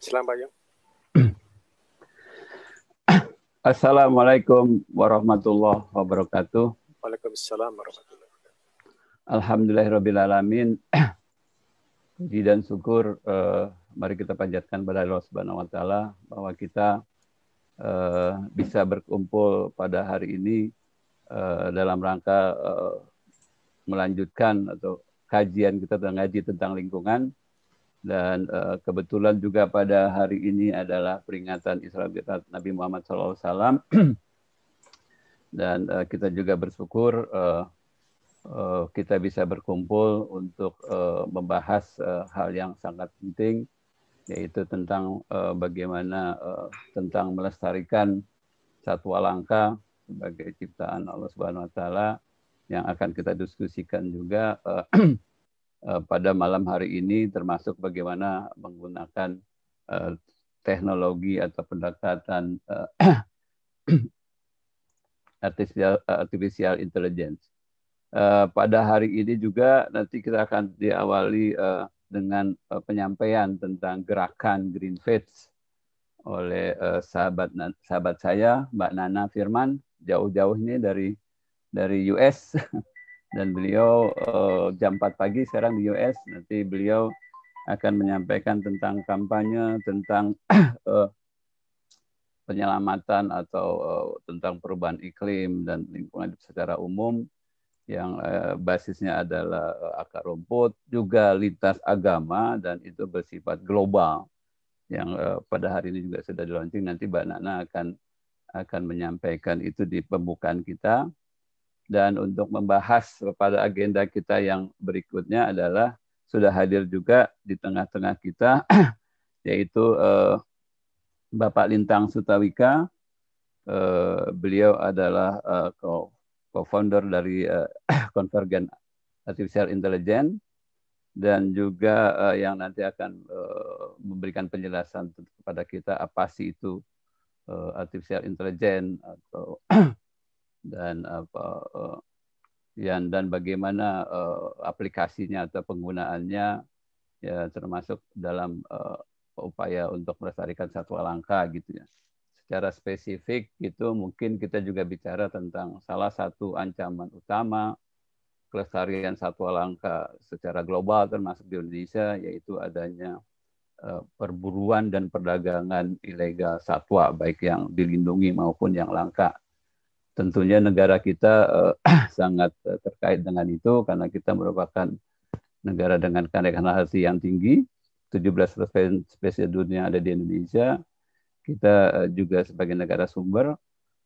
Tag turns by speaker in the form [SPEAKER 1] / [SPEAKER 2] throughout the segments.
[SPEAKER 1] Silakan Pak Yong.
[SPEAKER 2] Assalamualaikum warahmatullahi wabarakatuh.
[SPEAKER 1] Waalaikumsalam warahmatullahi wabarakatuh.
[SPEAKER 2] Alhamdulillahirrahmanirrahim. Puji dan syukur eh, mari kita panjatkan pada Allah Subhanahu wa taala bahwa kita eh, bisa berkumpul pada hari ini eh, dalam rangka eh, melanjutkan atau kajian kita tentang ngaji tentang lingkungan dan uh, kebetulan juga pada hari ini adalah peringatan Isra Mi'raj Nabi Muhammad SAW dan uh, kita juga bersyukur uh, uh, kita bisa berkumpul untuk uh, membahas uh, hal yang sangat penting yaitu tentang uh, bagaimana uh, tentang melestarikan satwa langka sebagai ciptaan Allah Subhanahu wa taala yang akan kita diskusikan juga uh, Eh, pada malam hari ini termasuk bagaimana menggunakan eh, teknologi atau pendekatan eh, artificial, artificial intelligence. Pada hari ini juga nanti kita akan diawali dengan penyampaian tentang gerakan Green Fates oleh sahabat sahabat saya Mbak Nana Firman jauh-jauh ini dari dari US dan beliau uh, jam 4 pagi sekarang di US nanti beliau akan menyampaikan tentang kampanye tentang uh, penyelamatan atau uh, tentang perubahan iklim dan lingkungan hidup secara umum yang uh, basisnya adalah uh, akar rumput juga lintas agama dan itu bersifat global yang uh, pada hari ini juga sudah dilaunching nanti Mbak Nana akan akan menyampaikan itu di pembukaan kita dan untuk membahas kepada agenda kita yang berikutnya adalah sudah hadir juga di tengah-tengah kita, yaitu eh, Bapak Lintang Sutawika. Eh, beliau adalah eh, co-founder dari eh, Convergent Artificial Intelligence dan juga eh, yang nanti akan eh, memberikan penjelasan kepada kita apa sih itu eh, artificial intelligence atau dan apa uh, yang dan bagaimana eh, aplikasinya atau penggunaannya ya termasuk dalam eh, upaya untuk melestarikan satwa langka gitu ya. Secara spesifik itu mungkin kita juga bicara tentang salah satu ancaman utama kelestarian satwa langka secara global termasuk di Indonesia yaitu adanya perburuan dan perdagangan ilegal satwa baik yang dilindungi maupun yang langka tentunya negara kita uh, sangat eh, terkait dengan itu karena kita merupakan negara dengan kenaikan hati yang tinggi. 17% spesies dunia ada di Indonesia. Kita uh, juga sebagai negara sumber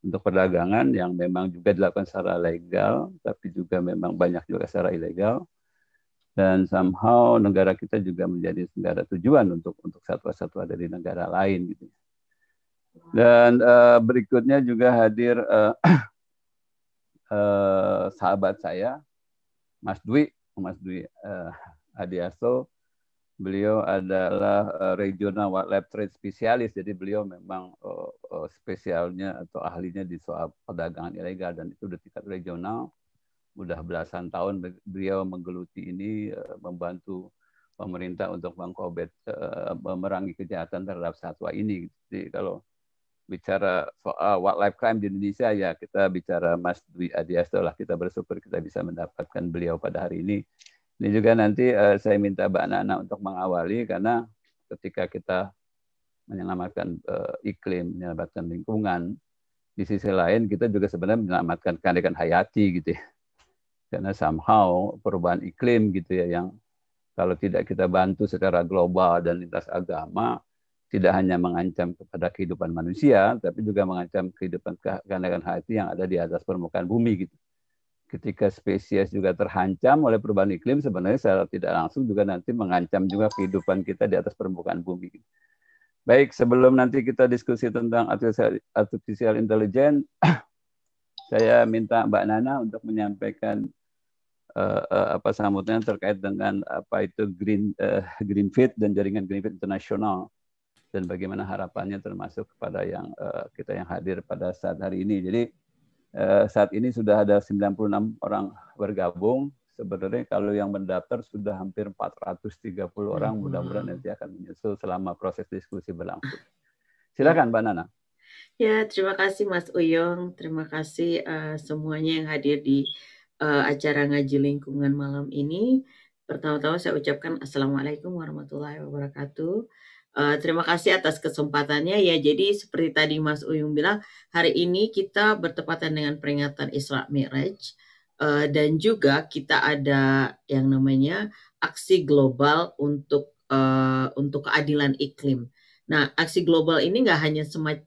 [SPEAKER 2] untuk perdagangan yang memang juga dilakukan secara legal, tapi juga memang banyak juga secara ilegal. Dan somehow negara kita juga menjadi negara tujuan untuk untuk satwa-satwa dari negara lain gitu. Dan uh, berikutnya juga hadir uh, uh, sahabat saya, Mas Dwi, Mas Dwi uh, Adiaso. Beliau adalah uh, regional lab trade spesialis, jadi beliau memang uh, uh, spesialnya atau ahlinya di soal perdagangan ilegal dan itu di tingkat regional. Udah belasan tahun beliau menggeluti ini, uh, membantu pemerintah untuk mengkobet uh, memerangi kejahatan terhadap satwa ini. Jadi kalau bicara soal wildlife crime di Indonesia ya kita bicara Mas Dwi Adiasto lah kita bersyukur kita bisa mendapatkan beliau pada hari ini. Ini juga nanti uh, saya minta Mbak Nana untuk mengawali karena ketika kita menyelamatkan uh, iklim, menyelamatkan lingkungan, di sisi lain kita juga sebenarnya menyelamatkan keanekaragaman hayati gitu ya. Karena somehow perubahan iklim gitu ya yang kalau tidak kita bantu secara global dan lintas agama, tidak hanya mengancam kepada kehidupan manusia, tapi juga mengancam kehidupan keanekaragaman hati yang ada di atas permukaan bumi gitu. Ketika spesies juga terhancam oleh perubahan iklim, sebenarnya secara tidak langsung juga nanti mengancam juga kehidupan kita di atas permukaan bumi. Gitu. Baik, sebelum nanti kita diskusi tentang artificial, artificial intelligence, saya minta Mbak Nana untuk menyampaikan uh, uh, apa sambutan terkait dengan apa itu green uh, eh, fit dan jaringan green fit internasional dan bagaimana harapannya termasuk kepada yang uh, kita yang hadir pada saat hari ini. Jadi uh, saat ini sudah ada 96 orang bergabung. Sebenarnya kalau yang mendaftar sudah hampir 430 orang. Hmm. Mudah-mudahan nanti akan menyusul selama proses diskusi berlangsung. Silakan Mbak Nana.
[SPEAKER 3] Ya, terima kasih Mas Uyong. Terima kasih uh, semuanya yang hadir di uh, acara ngaji lingkungan malam ini. Pertama-tama saya ucapkan Assalamualaikum warahmatullahi wabarakatuh. Uh, terima kasih atas kesempatannya. Ya, jadi seperti tadi Mas Uyung bilang, hari ini kita bertepatan dengan peringatan Isra Mi'raj uh, dan juga kita ada yang namanya aksi global untuk uh, untuk keadilan iklim. Nah, aksi global ini nggak hanya semac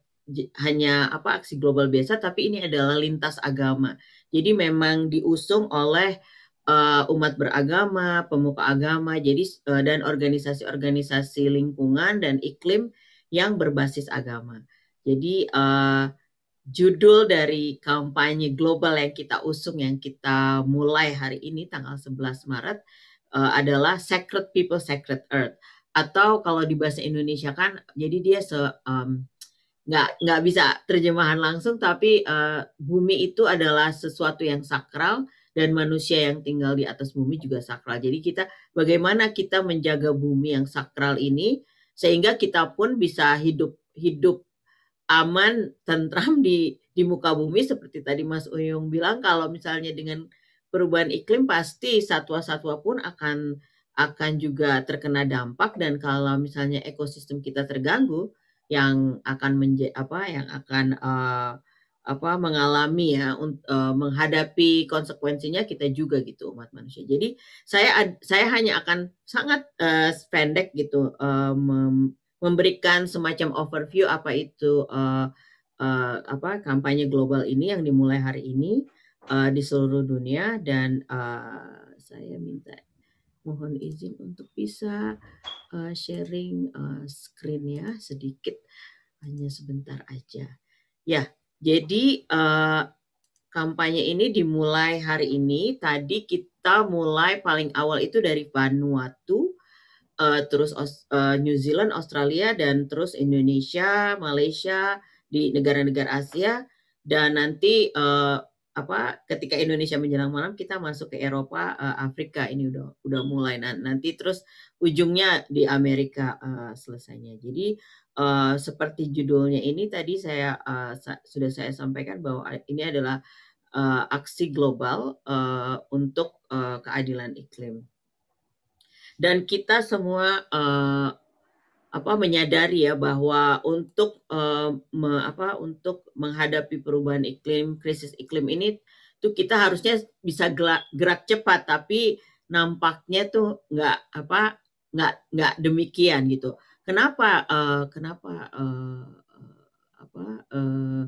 [SPEAKER 3] hanya apa aksi global biasa, tapi ini adalah lintas agama. Jadi memang diusung oleh uh, umat beragama, pemuka agama, jadi uh, dan organisasi-organisasi lingkungan dan iklim yang berbasis agama. Jadi uh, judul dari kampanye global yang kita usung yang kita mulai hari ini tanggal 11 Maret uh, adalah Sacred People Sacred Earth atau kalau di bahasa Indonesia kan jadi dia se um, nggak nggak bisa terjemahan langsung tapi uh, bumi itu adalah sesuatu yang sakral dan manusia yang tinggal di atas bumi juga sakral. Jadi kita bagaimana kita menjaga bumi yang sakral ini sehingga kita pun bisa hidup hidup aman tentram di di muka bumi seperti tadi Mas Uyung bilang kalau misalnya dengan perubahan iklim pasti satwa-satwa pun akan akan juga terkena dampak dan kalau misalnya ekosistem kita terganggu yang akan menje, apa yang akan uh, apa mengalami ya uh, menghadapi konsekuensinya kita juga gitu umat manusia. Jadi saya saya hanya akan sangat uh, pendek gitu uh, memberikan semacam overview apa itu uh, uh, apa kampanye global ini yang dimulai hari ini uh, di seluruh dunia dan uh, saya minta mohon izin untuk bisa uh, sharing uh, screen ya sedikit hanya sebentar aja. Ya, jadi uh, kampanye ini dimulai hari ini. Tadi kita mulai paling awal itu dari Vanuatu, uh, terus uh, New Zealand, Australia, dan terus Indonesia, Malaysia, di negara-negara Asia. Dan nanti uh, apa ketika Indonesia menjelang malam kita masuk ke Eropa uh, Afrika ini udah udah mulai nah, nanti terus ujungnya di Amerika uh, selesainya jadi uh, seperti judulnya ini tadi saya uh, sa sudah saya sampaikan bahwa ini adalah uh, aksi global uh, untuk uh, keadilan iklim dan kita semua uh, apa menyadari ya bahwa untuk uh, me, apa untuk menghadapi perubahan iklim krisis iklim ini tuh kita harusnya bisa gerak, gerak cepat tapi nampaknya tuh nggak apa nggak nggak demikian gitu kenapa uh, kenapa uh, apa uh,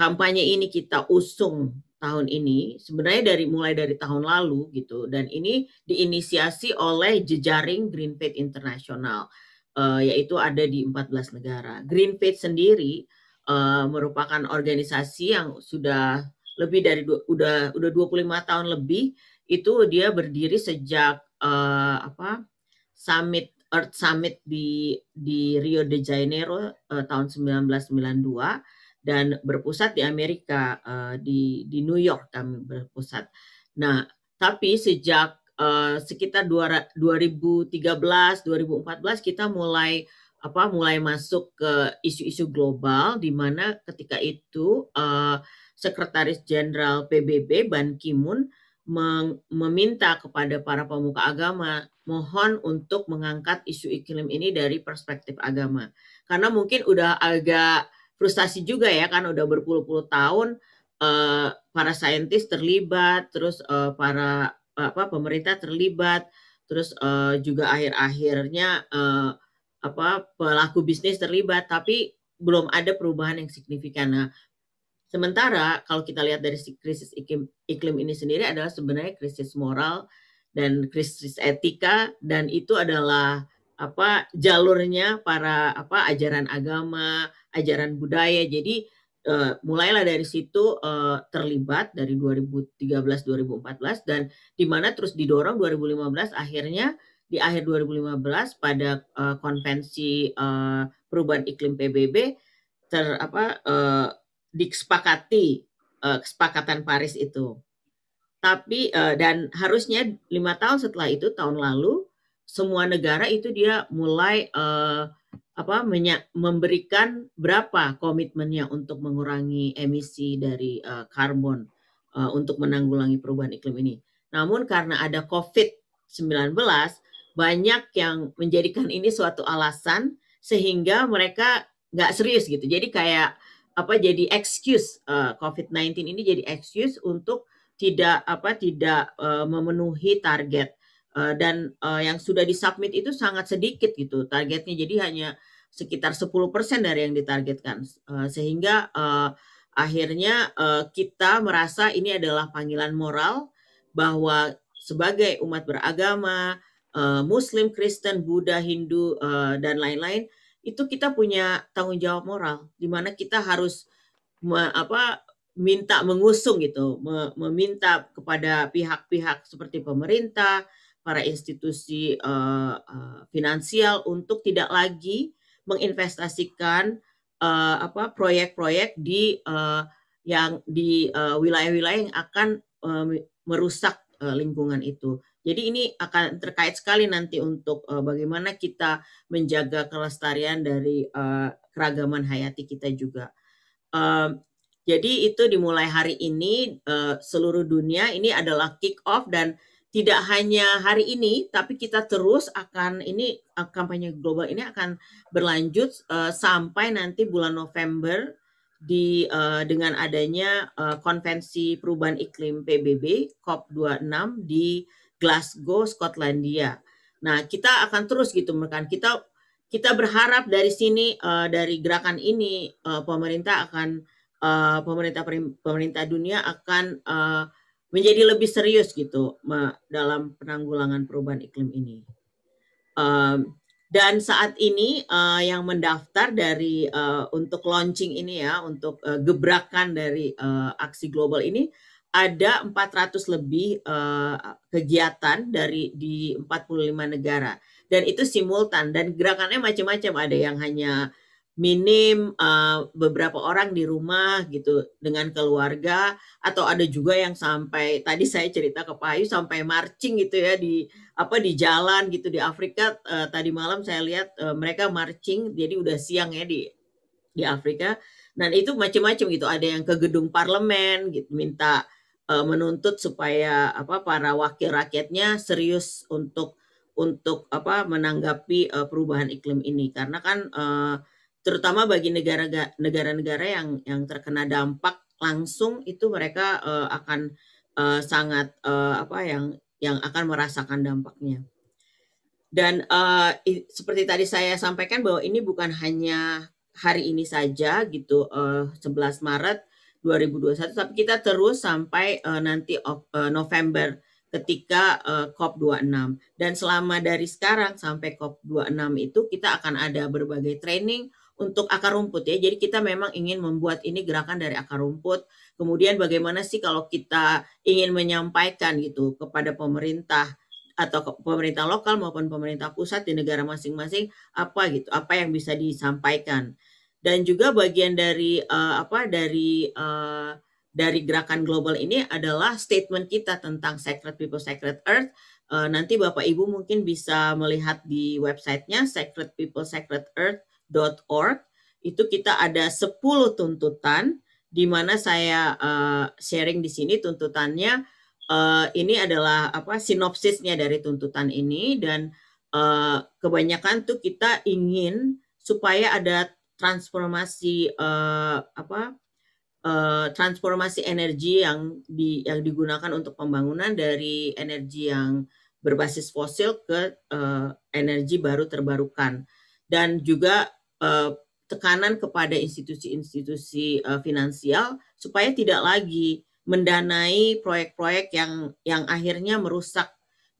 [SPEAKER 3] kampanye ini kita usung tahun ini sebenarnya dari mulai dari tahun lalu gitu dan ini diinisiasi oleh jejaring Greenpeace International. Internasional uh, yaitu ada di 14 negara. Green Faith sendiri uh, merupakan organisasi yang sudah lebih dari udah udah 25 tahun lebih itu dia berdiri sejak uh, apa summit Earth Summit di di Rio de Janeiro uh, tahun 1992 dan berpusat di Amerika uh, di di New York kami berpusat. Nah, tapi sejak Eh, sekitar 2013 2014 kita mulai apa mulai masuk ke isu-isu global di mana ketika itu uh, Sekretaris Jenderal PBB Ban Ki-moon meminta kepada para pemuka agama mohon untuk mengangkat isu iklim ini dari perspektif agama. Karena mungkin udah agak frustasi juga ya kan udah berpuluh-puluh tahun uh, para saintis terlibat terus uh, para apa pemerintah terlibat terus uh, juga akhir-akhirnya uh, apa pelaku bisnis terlibat tapi belum ada perubahan yang signifikan. Nah, sementara kalau kita lihat dari krisis iklim, iklim ini sendiri adalah sebenarnya krisis moral dan krisis etika dan itu adalah apa jalurnya para apa ajaran agama, ajaran budaya. Jadi Eh, mulailah dari situ uh, terlibat dari 2013-2014 dan di mana terus didorong 2015 akhirnya di akhir 2015 pada uh, konvensi uh, perubahan iklim PBB ter apa uh, disepakati uh, kesepakatan Paris itu. Tapi uh, dan harusnya lima tahun setelah itu tahun lalu semua negara itu dia mulai uh, apa memberikan berapa komitmennya untuk mengurangi emisi dari uh, karbon uh, untuk menanggulangi perubahan iklim ini. Namun karena ada COVID-19 banyak yang menjadikan ini suatu alasan sehingga mereka nggak serius gitu. Jadi kayak apa jadi excuse uh, eh, COVID-19 ini jadi excuse untuk tidak apa tidak uh, memenuhi target uh, dan uh, yang sudah disubmit itu sangat sedikit gitu targetnya. Jadi hanya sekitar 10% dari yang ditargetkan. Eh, sehingga eh, akhirnya eh, kita merasa ini adalah panggilan moral bahwa sebagai umat beragama, Muslim, Kristen, Buddha, Hindu, dan lain-lain, itu kita punya tanggung jawab moral, di mana kita harus me, apa, minta mengusung gitu, meminta kepada pihak-pihak seperti pemerintah, para institusi uh, uh, finansial untuk tidak lagi menginvestasikan uh, apa proyek-proyek di uh, yang di eh, wilayah-wilayah uh, yang akan uh, merusak uh, lingkungan itu. Jadi ini akan terkait sekali nanti untuk uh, bagaimana kita menjaga kelestarian dari uh, keragaman hayati kita juga. Uh, jadi itu dimulai hari ini uh, seluruh dunia ini adalah kick off dan tidak hanya hari ini, tapi kita terus akan ini eh, kampanye global ini akan berlanjut uh, sampai nanti bulan November di uh, dengan adanya uh, konvensi perubahan iklim PBB COP26 di Glasgow, Skotlandia. Nah, kita akan terus gitu kan? kita kita berharap dari sini uh, dari gerakan ini uh, pemerintah akan uh, pemerintah pemerintah dunia akan uh, menjadi lebih serius gitu dalam penanggulangan perubahan iklim ini. Um, dan saat ini uh, yang mendaftar dari uh, untuk launching ini ya, untuk uh, gebrakan dari uh, aksi global ini ada 400 lebih uh, kegiatan dari di 45 negara dan itu simultan dan gerakannya macam-macam ada yang hanya minim uh, beberapa orang di rumah gitu dengan keluarga atau ada juga yang sampai tadi saya cerita ke Pak Ayu sampai marching gitu ya di apa di jalan gitu di Afrika uh, tadi malam saya lihat uh, mereka marching jadi udah siang ya di di Afrika dan itu macam-macam gitu ada yang ke gedung parlemen gitu minta uh, menuntut supaya apa para wakil rakyatnya serius untuk untuk apa menanggapi uh, perubahan iklim ini karena kan uh, terutama bagi negara-negara yang yang terkena dampak langsung itu mereka uh, akan uh, sangat uh, apa yang yang akan merasakan dampaknya. Dan uh, seperti tadi saya sampaikan bahwa ini bukan hanya hari ini saja gitu uh, 11 Maret 2021 tapi kita terus sampai uh, nanti uh, November ketika uh, COP26 dan selama dari sekarang sampai COP26 itu kita akan ada berbagai training untuk akar rumput ya. Jadi kita memang ingin membuat ini gerakan dari akar rumput. Kemudian bagaimana sih kalau kita ingin menyampaikan gitu kepada pemerintah atau pemerintah lokal maupun pemerintah pusat di negara masing-masing apa gitu, apa yang bisa disampaikan. Dan juga bagian dari uh, apa dari uh, dari gerakan global ini adalah statement kita tentang Sacred People, Sacred Earth. Uh, nanti Bapak Ibu mungkin bisa melihat di websitenya Sacred People, Sacred Earth org itu kita ada 10 tuntutan di mana saya uh, sharing di sini tuntutannya uh, ini adalah apa sinopsisnya dari tuntutan ini dan uh, kebanyakan tuh kita ingin supaya ada transformasi uh, apa uh, transformasi energi yang di yang digunakan untuk pembangunan dari energi yang berbasis fosil ke uh, energi baru terbarukan dan juga Eh, tekanan kepada institusi-institusi eh, finansial supaya tidak lagi mendanai proyek-proyek yang yang akhirnya merusak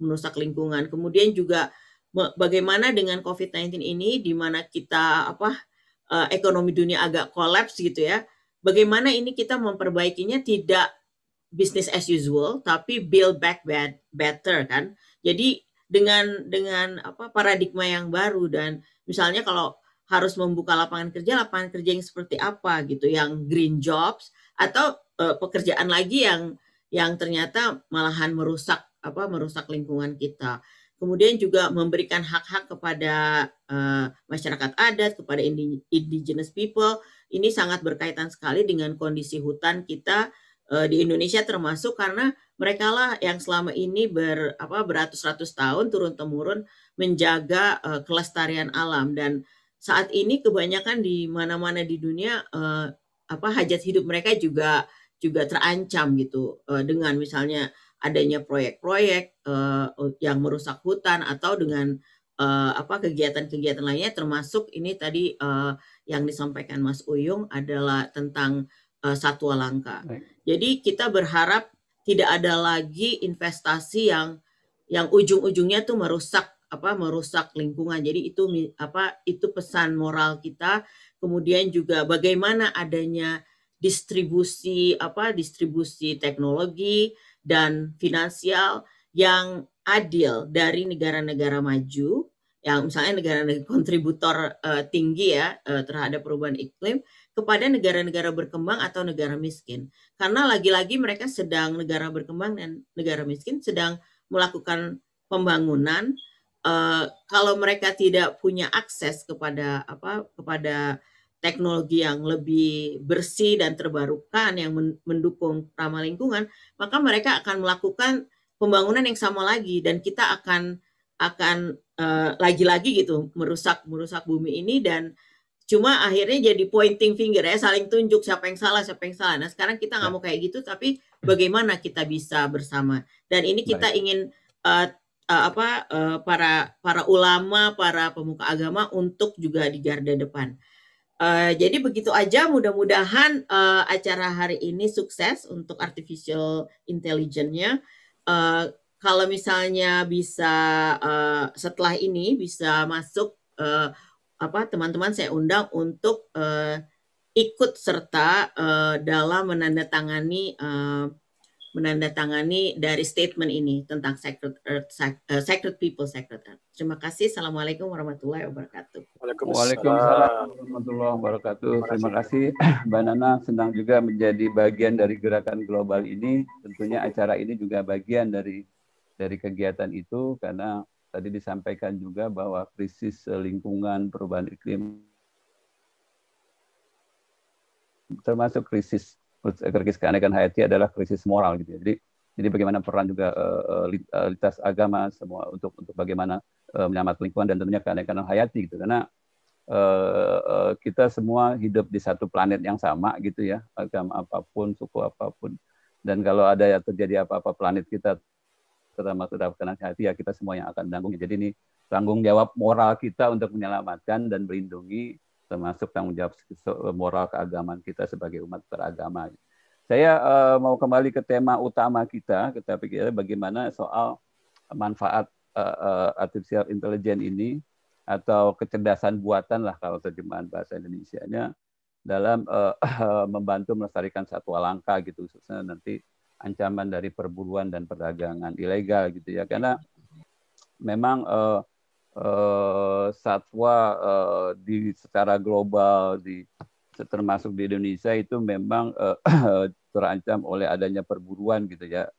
[SPEAKER 3] merusak lingkungan. Kemudian juga bagaimana dengan COVID-19 ini di mana kita apa eh, ekonomi dunia agak kolaps gitu ya. Bagaimana ini kita memperbaikinya tidak business as usual tapi build back better kan. Jadi dengan dengan apa paradigma yang baru dan misalnya kalau harus membuka lapangan kerja, lapangan kerja yang seperti apa gitu, yang green jobs atau uh, pekerjaan lagi yang yang ternyata malahan merusak apa merusak lingkungan kita. Kemudian juga memberikan hak-hak kepada uh, masyarakat adat, kepada indigenous people. Ini sangat berkaitan sekali dengan kondisi hutan kita uh, di Indonesia termasuk karena mereka lah yang selama ini ber beratus-ratus tahun turun temurun menjaga uh, kelestarian alam dan saat ini kebanyakan di mana-mana di dunia uh, apa hajat hidup mereka juga juga terancam gitu uh, dengan misalnya adanya proyek-proyek uh, yang merusak hutan atau dengan uh, apa kegiatan-kegiatan lainnya termasuk ini tadi uh, yang disampaikan Mas Uyung adalah tentang uh, satwa langka. Baik. Jadi kita berharap tidak ada lagi investasi yang yang ujung-ujungnya tuh merusak apa merusak lingkungan. Jadi itu apa itu pesan moral kita. Kemudian juga bagaimana adanya distribusi apa distribusi teknologi dan finansial yang adil dari negara-negara maju yang misalnya negara-negara kontributor uh, tinggi ya uh, terhadap perubahan iklim kepada negara-negara berkembang atau negara miskin. Karena lagi-lagi mereka sedang negara berkembang dan negara miskin sedang melakukan pembangunan Eh, kalau mereka tidak punya akses kepada apa kepada teknologi yang lebih bersih dan terbarukan yang mendukung ramah lingkungan, maka mereka akan melakukan pembangunan yang sama lagi dan kita akan akan eh, lagi-lagi uh, gitu merusak merusak bumi ini dan cuma akhirnya jadi pointing finger ya saling tunjuk siapa yang salah siapa yang salah. Nah sekarang kita nggak ya. mau kayak gitu tapi bagaimana kita bisa bersama dan ini kita Baik. ingin uh, uh, apa uh, para para ulama, para pemuka agama untuk juga di garda depan. Uh, jadi begitu aja mudah-mudahan uh, acara hari ini sukses untuk artificial intelligence-nya. Uh, kalau misalnya bisa uh, setelah ini bisa masuk uh, apa teman-teman saya undang untuk uh, ikut serta uh, dalam menandatangani uh, menandatangani dari statement ini tentang Sacred Earth, eh, Sacred People, Sacred Earth. Terima kasih. Assalamualaikum warahmatullahi wabarakatuh. Waalaikumsalam
[SPEAKER 2] warahmatullahi wabarakatuh. Terima kasih, Mbak Nana. Senang juga menjadi bagian dari gerakan global ini. Tentunya acara ini juga bagian dari dari kegiatan itu karena tadi disampaikan juga bahwa krisis lingkungan perubahan iklim termasuk krisis krisis keanekaan hayati adalah krisis moral gitu ya. Jadi jadi bagaimana peran juga uh, lintas agama semua untuk untuk bagaimana uh, menyelamatkan lingkungan dan tentunya keanekaan hayati gitu karena uh, uh, kita semua hidup di satu planet yang sama gitu ya agama apapun suku apapun dan kalau ada yang terjadi apa-apa planet kita terutama terhadap keanekaan hayati ya kita semua yang akan menanggungnya. Jadi ini tanggung jawab moral kita untuk menyelamatkan dan melindungi termasuk tanggung jawab moral keagamaan kita sebagai umat beragama. Saya uh, mau kembali ke tema utama kita, kita pikir bagaimana soal manfaat uh, uh, artificial intelligence ini atau kecerdasan buatan lah kalau terjemahan bahasa Indonesia-nya dalam uh, uh, membantu melestarikan satwa langka gitu khususnya nanti ancaman dari perburuan dan perdagangan ilegal gitu ya karena memang uh, Eh, satwa uh, di secara global di termasuk di Indonesia itu memang uh, terancam oleh adanya perburuan gitu ya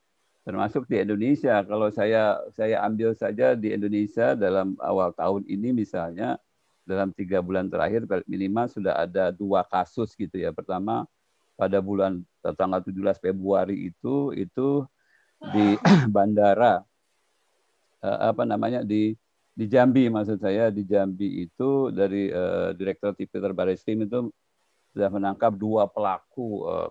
[SPEAKER 2] termasuk di Indonesia kalau saya saya ambil saja di Indonesia dalam awal tahun ini misalnya dalam tiga bulan terakhir minimal sudah ada dua kasus gitu ya pertama pada bulan tanggal 17 Februari itu itu di bandara apa namanya di di Jambi maksud saya di Jambi itu dari uh, Direktur Tipiter Barreskrim itu sudah menangkap dua pelaku uh,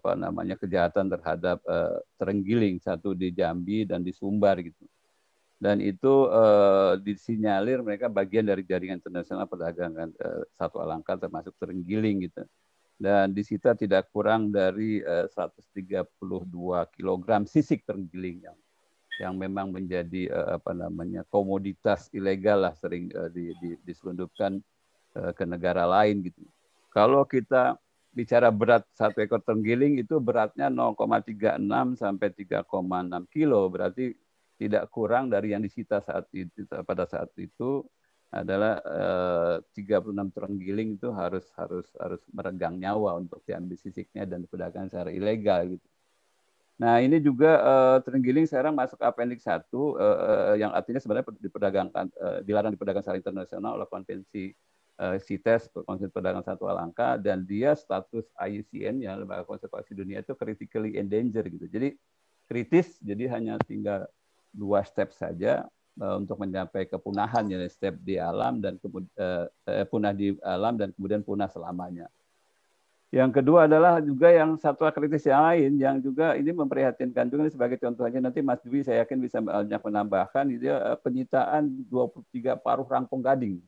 [SPEAKER 2] apa namanya kejahatan terhadap uh, terenggiling satu di Jambi dan di Sumbar gitu dan itu uh, disinyalir mereka bagian dari jaringan internasional perdagangan uh, satu alangkah termasuk terenggiling gitu dan disita tidak kurang dari uh, 132 kg sisik terenggiling yang yang memang menjadi uh, apa namanya komoditas ilegal lah sering uh, di, di, diselundupkan uh, ke negara lain gitu. Kalau kita bicara berat satu ekor tenggiling itu beratnya 0,36 sampai 3,6 kilo berarti tidak kurang dari yang disita saat itu pada saat itu adalah eh, 36 terenggiling itu harus harus harus meregang nyawa untuk diambil sisiknya dan diperdagangkan secara ilegal gitu. Nah, ini juga uh, eh, terenggiling sekarang masuk ke appendix 1 uh, uh, yang artinya sebenarnya diperdagangkan uh, dilarang diperdagangkan secara internasional oleh konvensi uh, eh, CITES, Konvensi Perdagangan satwa Langka dan dia status IUCN yang Lembaga Konservasi Dunia itu critically endangered gitu. Jadi kritis jadi hanya tinggal dua step saja uh, untuk mencapai kepunahan ya step di alam dan kemudian uh, punah di alam dan kemudian punah selamanya. Yang kedua adalah juga yang satwa kritis yang lain yang juga ini memprihatinkan juga sebagai sebagai contohnya nanti Mas Dwi saya yakin bisa banyak menambahkan itu eh, penyitaan 23 paruh rangkong gading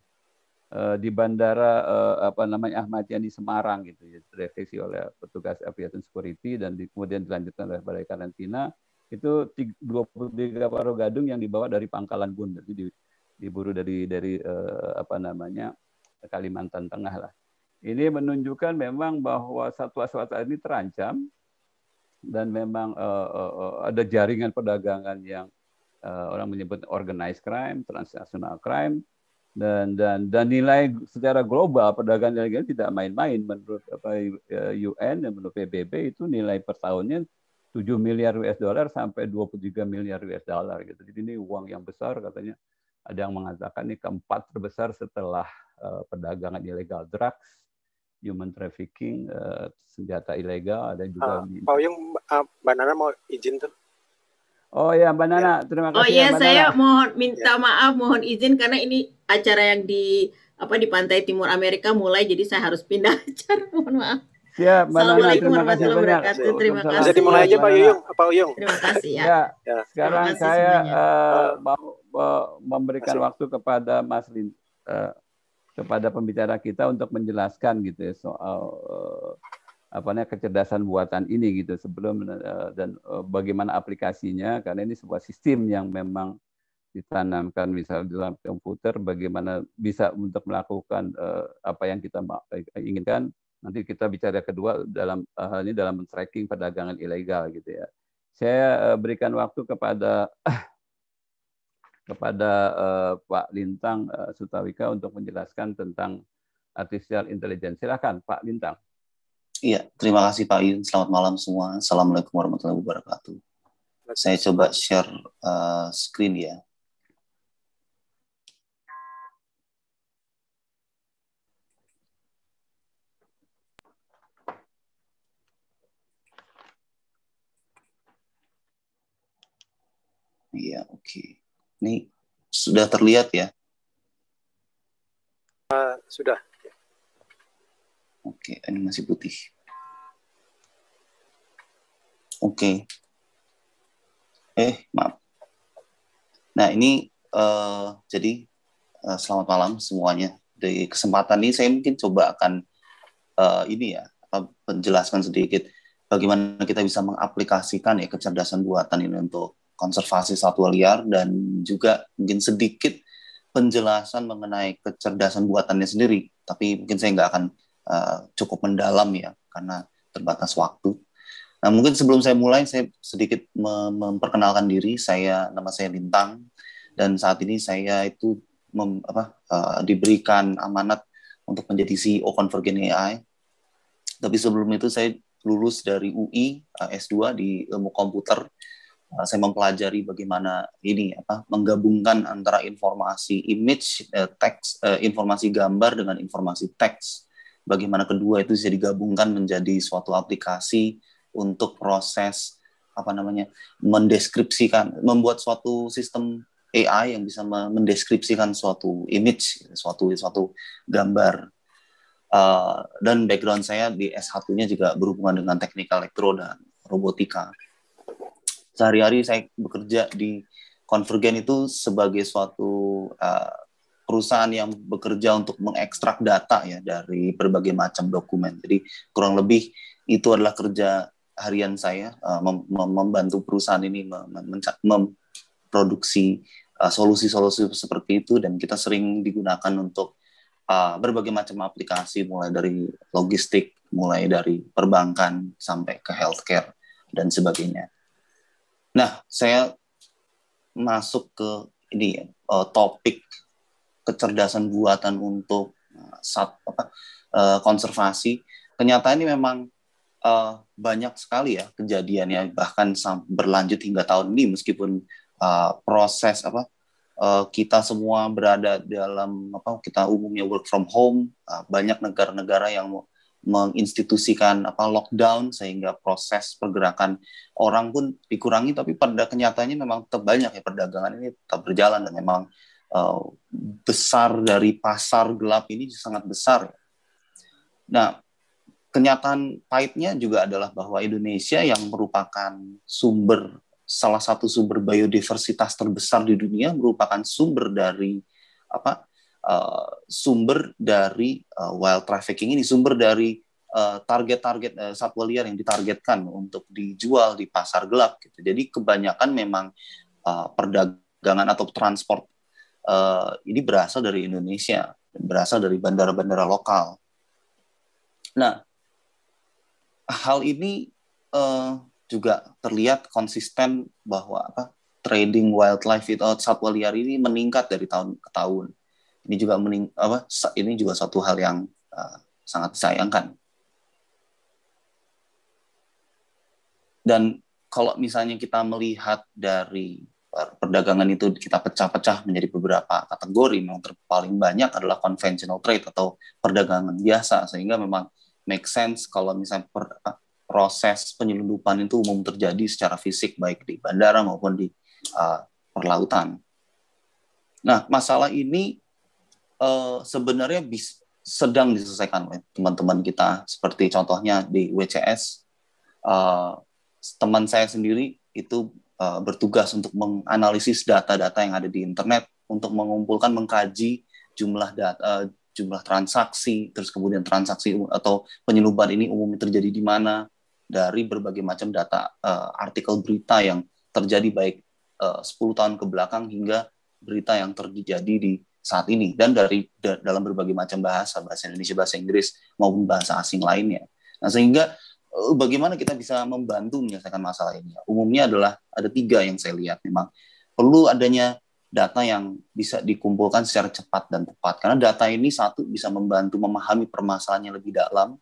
[SPEAKER 2] eh, di bandara eh, apa namanya Ahmad Yani Semarang gitu ya direvisi oleh petugas aviation security dan di, kemudian dilanjutkan oleh balai karantina itu 23 paruh gadung yang dibawa dari Pangkalan Bun jadi diburu dari dari apa namanya Kalimantan Tengah lah ini menunjukkan memang bahwa satwa-satwa ini terancam dan memang uh, uh, uh, ada jaringan perdagangan yang uh, orang menyebut organized crime, transnational crime dan dan dan nilai secara global perdagangan ilegal tidak main-main menurut apa UN dan menurut PBB itu nilai per tahunnya 7 miliar US dollar sampai 23 miliar US dollar gitu. Jadi ini uang yang besar katanya ada yang mengatakan ini keempat terbesar setelah uh, perdagangan ilegal drugs human trafficking, uh, senjata ilegal, ada juga. Uh, di... Pak
[SPEAKER 1] Uyung, uh, ah, Mbak Nana mau izin tuh.
[SPEAKER 2] Oh ya, Mbak Nana, ya. terima oh kasih. Oh iya, ya, saya
[SPEAKER 3] mohon minta ya. maaf, mohon izin karena ini acara yang di apa di pantai timur Amerika mulai, jadi saya harus pindah acara. Mohon maaf. Ya, Mbak Nana, terima kasih banyak. Terima
[SPEAKER 1] kasih. Bisa dimulai aja Pak Uyung, Pak Uyung. Terima
[SPEAKER 2] kasih ya. ya. ya sekarang kasih saya uh, mau uh, memberikan waktu kepada Mas Lin. Uh, kepada pembicara kita untuk menjelaskan gitu ya, soal eh, apa namanya kecerdasan buatan ini gitu sebelum eh, dan eh, bagaimana aplikasinya karena ini sebuah sistem yang memang ditanamkan misalnya dalam komputer bagaimana bisa untuk melakukan apa yang kita inginkan nanti kita bicara kedua dalam hal ini dalam tracking perdagangan ilegal gitu ya saya berikan waktu kepada kepada uh, Pak Lintang uh, Sutawika untuk menjelaskan tentang artificial intelligence. Silakan Pak Lintang. Iya, terima kasih
[SPEAKER 4] Pak Yun. Selamat malam semua. Assalamualaikum warahmatullahi wabarakatuh. Saya coba share uh, screen ya. Iya, oke. Okay. Ini sudah terlihat ya?
[SPEAKER 1] Uh, sudah.
[SPEAKER 4] Oke, okay, masih putih. Oke. Okay. Eh, maaf. Nah, ini uh, jadi uh, selamat malam semuanya. Di kesempatan ini saya mungkin coba akan uh, ini ya, menjelaskan sedikit bagaimana kita bisa mengaplikasikan ya kecerdasan buatan ini untuk konservasi satwa liar dan juga mungkin sedikit penjelasan mengenai kecerdasan buatannya sendiri. Tapi mungkin saya nggak akan uh, cukup mendalam ya karena terbatas waktu. Nah mungkin sebelum saya mulai saya sedikit memperkenalkan diri. Saya nama saya Lintang dan saat ini saya itu mem, apa, uh, diberikan amanat untuk menjadi CEO Convergen AI. Tapi sebelum itu saya lulus dari UI uh, eh, S2 di ilmu komputer Eh, saya mempelajari bagaimana ini apa menggabungkan antara informasi image eh, teks eh, informasi gambar dengan informasi teks bagaimana kedua itu bisa digabungkan menjadi suatu aplikasi untuk proses apa namanya mendeskripsikan membuat suatu sistem AI yang bisa mendeskripsikan suatu image suatu suatu gambar uh, dan background saya di S1-nya juga berhubungan dengan teknik elektro dan robotika sehari-hari saya bekerja di Convergen itu sebagai suatu uh, perusahaan yang bekerja untuk mengekstrak data ya dari berbagai macam dokumen. Jadi kurang lebih itu adalah kerja harian saya uh, mem mem membantu perusahaan ini memproduksi uh, solusi-solusi seperti itu dan kita sering digunakan untuk uh, berbagai macam aplikasi mulai dari logistik, mulai dari perbankan sampai ke healthcare dan sebagainya. Nah, saya masuk ke ini uh, topik kecerdasan buatan untuk eh, sat apa uh, konservasi. Kenyataan ini memang uh, banyak sekali ya kejadiannya bahkan berlanjut hingga tahun ini meskipun uh, proses apa uh, kita semua berada dalam apa kita umumnya work from home, uh, banyak negara-negara yang menginstitusikan apa lockdown sehingga proses pergerakan orang pun dikurangi tapi pada kenyataannya memang tetap banyak ya perdagangan ini tetap berjalan dan memang uh, besar dari pasar gelap ini sangat besar. Ya. Nah, kenyataan pahitnya juga adalah bahwa Indonesia yang merupakan sumber salah satu sumber biodiversitas terbesar di dunia merupakan sumber dari apa Eh, sumber dari uh, wild trafficking ini, sumber dari eh, target-target uh, uh, satwa liar yang ditargetkan untuk dijual di pasar gelap. Gitu. Jadi kebanyakan memang uh, perdagangan atau transport uh, ini berasal dari Indonesia, berasal dari bandara-bandara lokal. Nah, hal ini uh, juga terlihat konsisten bahwa apa trading wildlife atau satwa liar ini meningkat dari tahun ke tahun ini juga mening apa ini juga satu hal yang uh, sangat disayangkan dan kalau misalnya kita melihat dari eh, perdagangan itu kita pecah-pecah menjadi beberapa kategori memang paling banyak adalah conventional trade atau perdagangan biasa sehingga memang make sense kalau misalnya per, eh, proses penyelundupan itu umum terjadi secara fisik baik di bandara maupun di uh, perlautan. Nah, masalah ini Eh, sebenarnya bis, sedang diselesaikan oleh teman-teman kita seperti contohnya di WCS uh, eh, teman saya sendiri itu uh, bertugas untuk menganalisis data-data yang ada di internet untuk mengumpulkan mengkaji jumlah data uh, jumlah transaksi terus kemudian transaksi atau penyeluban ini umumnya terjadi di mana dari berbagai macam data uh, artikel berita yang terjadi baik uh, 10 tahun ke belakang hingga berita yang terjadi di saat ini dan dari da, dalam berbagai macam bahasa bahasa Indonesia bahasa Inggris maupun bahasa asing lainnya nah sehingga eh, bagaimana kita bisa membantu menyelesaikan masalah ini umumnya adalah ada tiga yang saya lihat memang perlu adanya data yang bisa dikumpulkan secara cepat dan tepat karena data ini satu bisa membantu memahami permasalahannya lebih dalam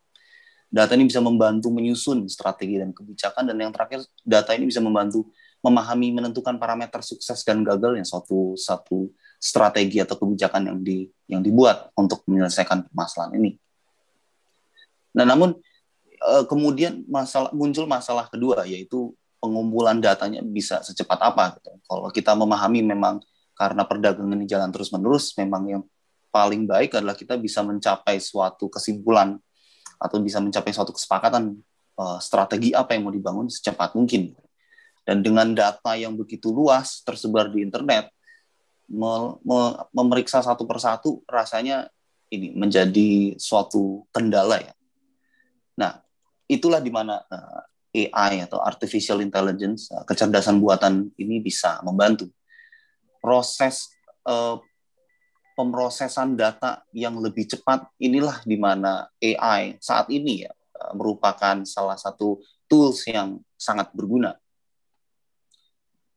[SPEAKER 4] data ini bisa membantu menyusun strategi dan kebijakan dan yang terakhir data ini bisa membantu memahami menentukan parameter sukses dan gagal yang suatu satu strategi atau kebijakan yang di yang dibuat untuk menyelesaikan permasalahan ini. Nah, namun eh, kemudian masalah muncul masalah kedua yaitu pengumpulan datanya bisa secepat apa gitu. Kalau kita memahami memang karena perdagangan ini jalan terus-menerus memang yang paling baik adalah kita bisa mencapai suatu kesimpulan atau bisa mencapai suatu kesepakatan eh, strategi apa yang mau dibangun secepat mungkin. Dan dengan data yang begitu luas tersebar di internet, me, me, memeriksa satu persatu rasanya ini menjadi suatu kendala ya. Nah, itulah di mana uh, eh, AI atau artificial intelligence, uh, kecerdasan buatan ini bisa membantu proses uh, pemrosesan data yang lebih cepat inilah di mana AI saat ini ya uh, merupakan salah satu tools yang sangat berguna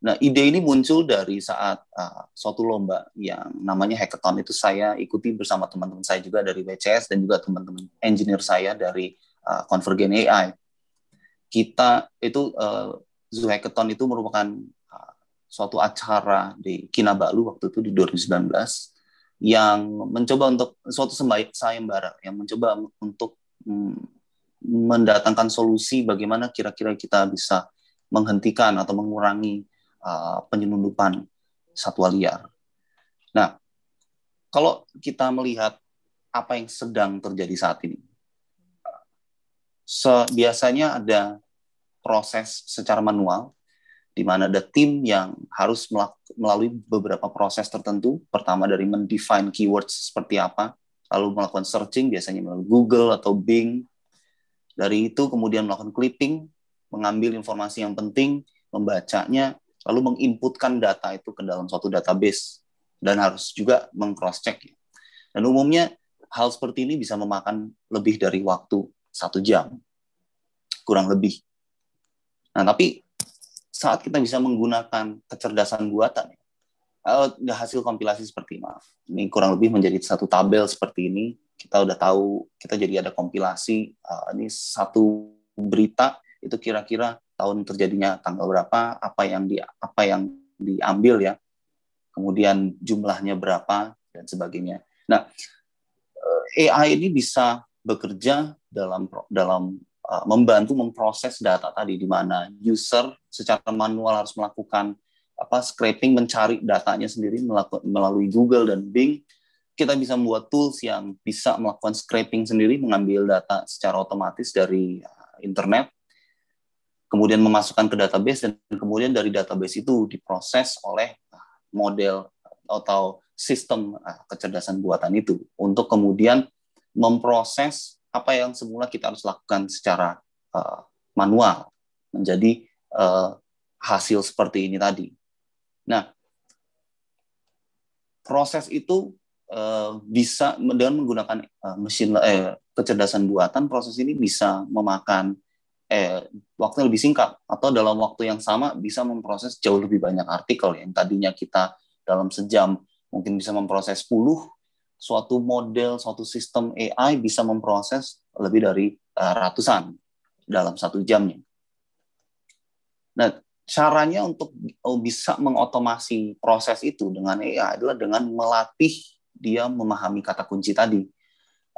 [SPEAKER 4] Nah, ide ini muncul dari saat uh, suatu lomba yang namanya hackathon itu saya ikuti bersama teman-teman saya juga dari WCS dan juga teman-teman engineer saya dari uh, Convergen AI. Kita itu uh, Zoo Hackathon itu merupakan uh, suatu acara di Kinabalu waktu itu di 2019 yang mencoba untuk suatu sayembara yang mencoba untuk mm, mendatangkan solusi bagaimana kira-kira kita bisa menghentikan atau mengurangi Uh, penyelundupan satwa liar. Nah, kalau kita melihat apa yang sedang terjadi saat ini, biasanya ada proses secara manual di mana ada tim yang harus melalui beberapa proses tertentu. Pertama dari mendefine keywords seperti apa, lalu melakukan searching biasanya melalui Google atau Bing. Dari itu kemudian melakukan clipping, mengambil informasi yang penting, membacanya, lalu menginputkan data itu ke dalam suatu database dan harus juga mengcross check. Dan umumnya hal seperti ini bisa memakan lebih dari waktu satu jam, kurang lebih. Nah, tapi saat kita bisa menggunakan kecerdasan buatan, eh, hasil kompilasi seperti maaf, ini kurang lebih menjadi satu tabel seperti ini. Kita udah tahu, kita jadi ada kompilasi. Eh, ini satu berita itu kira-kira tahun terjadinya tanggal berapa, apa yang di apa yang diambil ya, kemudian jumlahnya berapa dan sebagainya. Nah, eh, AI ini bisa bekerja dalam dalam uh, membantu memproses data tadi di mana user secara manual harus melakukan apa scraping mencari datanya sendiri melalui Google dan Bing kita bisa membuat tools yang bisa melakukan scraping sendiri mengambil data secara otomatis dari eh, internet kemudian memasukkan ke database dan kemudian dari database itu diproses oleh ah, model atau sistem ah, kecerdasan buatan itu untuk kemudian memproses apa yang semula kita harus lakukan secara ah, manual menjadi eh, hasil seperti ini tadi. Nah, proses itu eh, bisa dengan menggunakan eh, mesin eh, kecerdasan buatan proses ini bisa memakan eh waktu yang lebih singkat atau dalam waktu yang sama bisa memproses jauh lebih banyak artikel yang tadinya kita dalam sejam mungkin bisa memproses 10 suatu model suatu sistem AI bisa memproses lebih dari eh, ratusan dalam satu jamnya. Nah caranya untuk oh, bisa mengotomasi proses itu dengan AI adalah dengan melatih dia memahami kata kunci tadi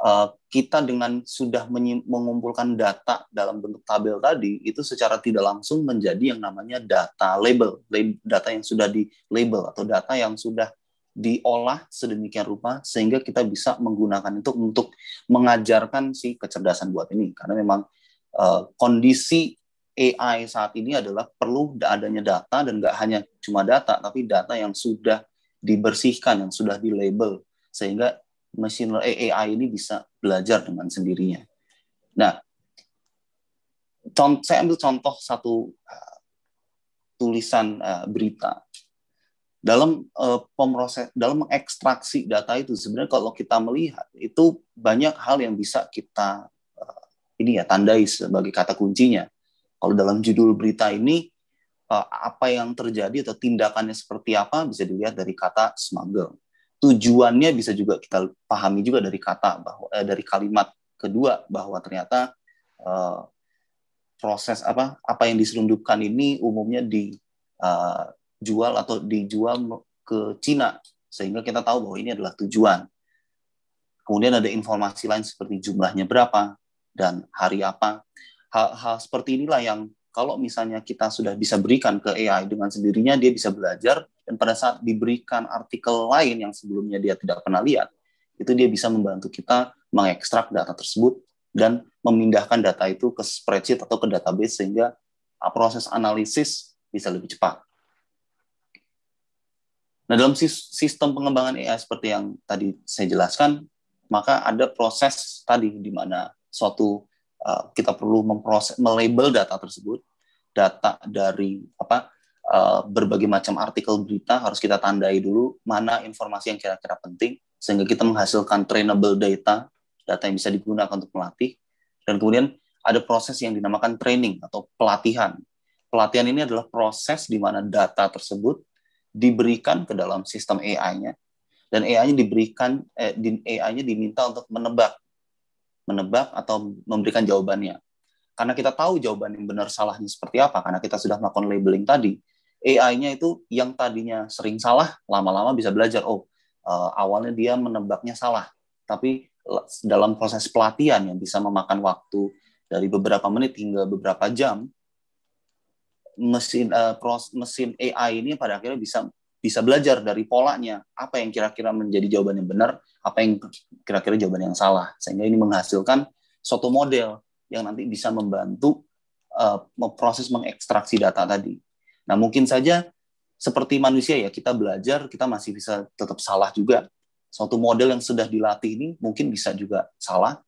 [SPEAKER 4] uh, kita dengan sudah mengumpulkan data dalam bentuk tabel tadi itu secara tidak langsung menjadi yang namanya data label, lab, data yang sudah di label atau data yang sudah diolah sedemikian rupa sehingga kita bisa menggunakan itu untuk mengajarkan si kecerdasan buat ini karena memang uh, kondisi AI saat ini adalah perlu adanya data dan nggak hanya cuma data tapi data yang sudah dibersihkan yang sudah di label sehingga Mesin AI eh, ini bisa belajar dengan sendirinya. Nah, contoh, saya ambil contoh satu uh, tulisan uh, berita dalam uh, pemroses dalam mengekstraksi data itu sebenarnya kalau kita melihat itu banyak hal yang bisa kita uh, ini ya tandai sebagai kata kuncinya kalau dalam judul berita ini apa yang terjadi atau tindakannya seperti apa bisa dilihat dari kata smuggle tujuannya bisa juga kita pahami juga dari kata bahwa eh, dari kalimat kedua bahwa ternyata eh, proses apa apa yang diselundupkan ini umumnya dijual eh, atau dijual ke Cina sehingga kita tahu bahwa ini adalah tujuan. Kemudian ada informasi lain seperti jumlahnya berapa dan hari apa. Hal-hal seperti inilah yang kalau misalnya kita sudah bisa berikan ke AI dengan sendirinya dia bisa belajar dan pada saat diberikan artikel lain yang sebelumnya dia tidak pernah lihat, itu dia bisa membantu kita mengekstrak data tersebut dan memindahkan data itu ke spreadsheet atau ke database sehingga proses analisis bisa lebih cepat. Nah, dalam sistem pengembangan AI seperti yang tadi saya jelaskan, maka ada proses tadi di mana suatu eh, kita perlu memproses melabel data tersebut, data dari apa Eh, berbagai macam artikel berita harus kita tandai dulu mana informasi yang kira-kira penting sehingga kita menghasilkan trainable data data yang bisa digunakan untuk melatih dan kemudian ada proses yang dinamakan training atau pelatihan pelatihan ini adalah proses di mana data tersebut diberikan ke dalam sistem AI-nya dan AI-nya diberikan eh, AI-nya diminta untuk menebak menebak atau memberikan jawabannya karena kita tahu jawaban yang benar salahnya seperti apa karena kita sudah melakukan labeling tadi AI-nya itu yang tadinya sering salah, lama-lama bisa belajar. Oh, uh, awalnya dia menebaknya salah, tapi dalam proses pelatihan yang bisa memakan waktu dari beberapa menit hingga beberapa jam, mesin uh, pros, mesin AI ini pada akhirnya bisa bisa belajar dari polanya apa yang kira-kira menjadi jawaban yang benar, apa yang kira-kira jawaban yang salah, sehingga ini menghasilkan suatu model yang nanti bisa membantu uh, eh, proses mengekstraksi data tadi. Nah, mungkin saja seperti manusia ya, kita belajar, kita masih bisa tetap salah juga. Suatu model yang sudah dilatih ini mungkin bisa juga salah,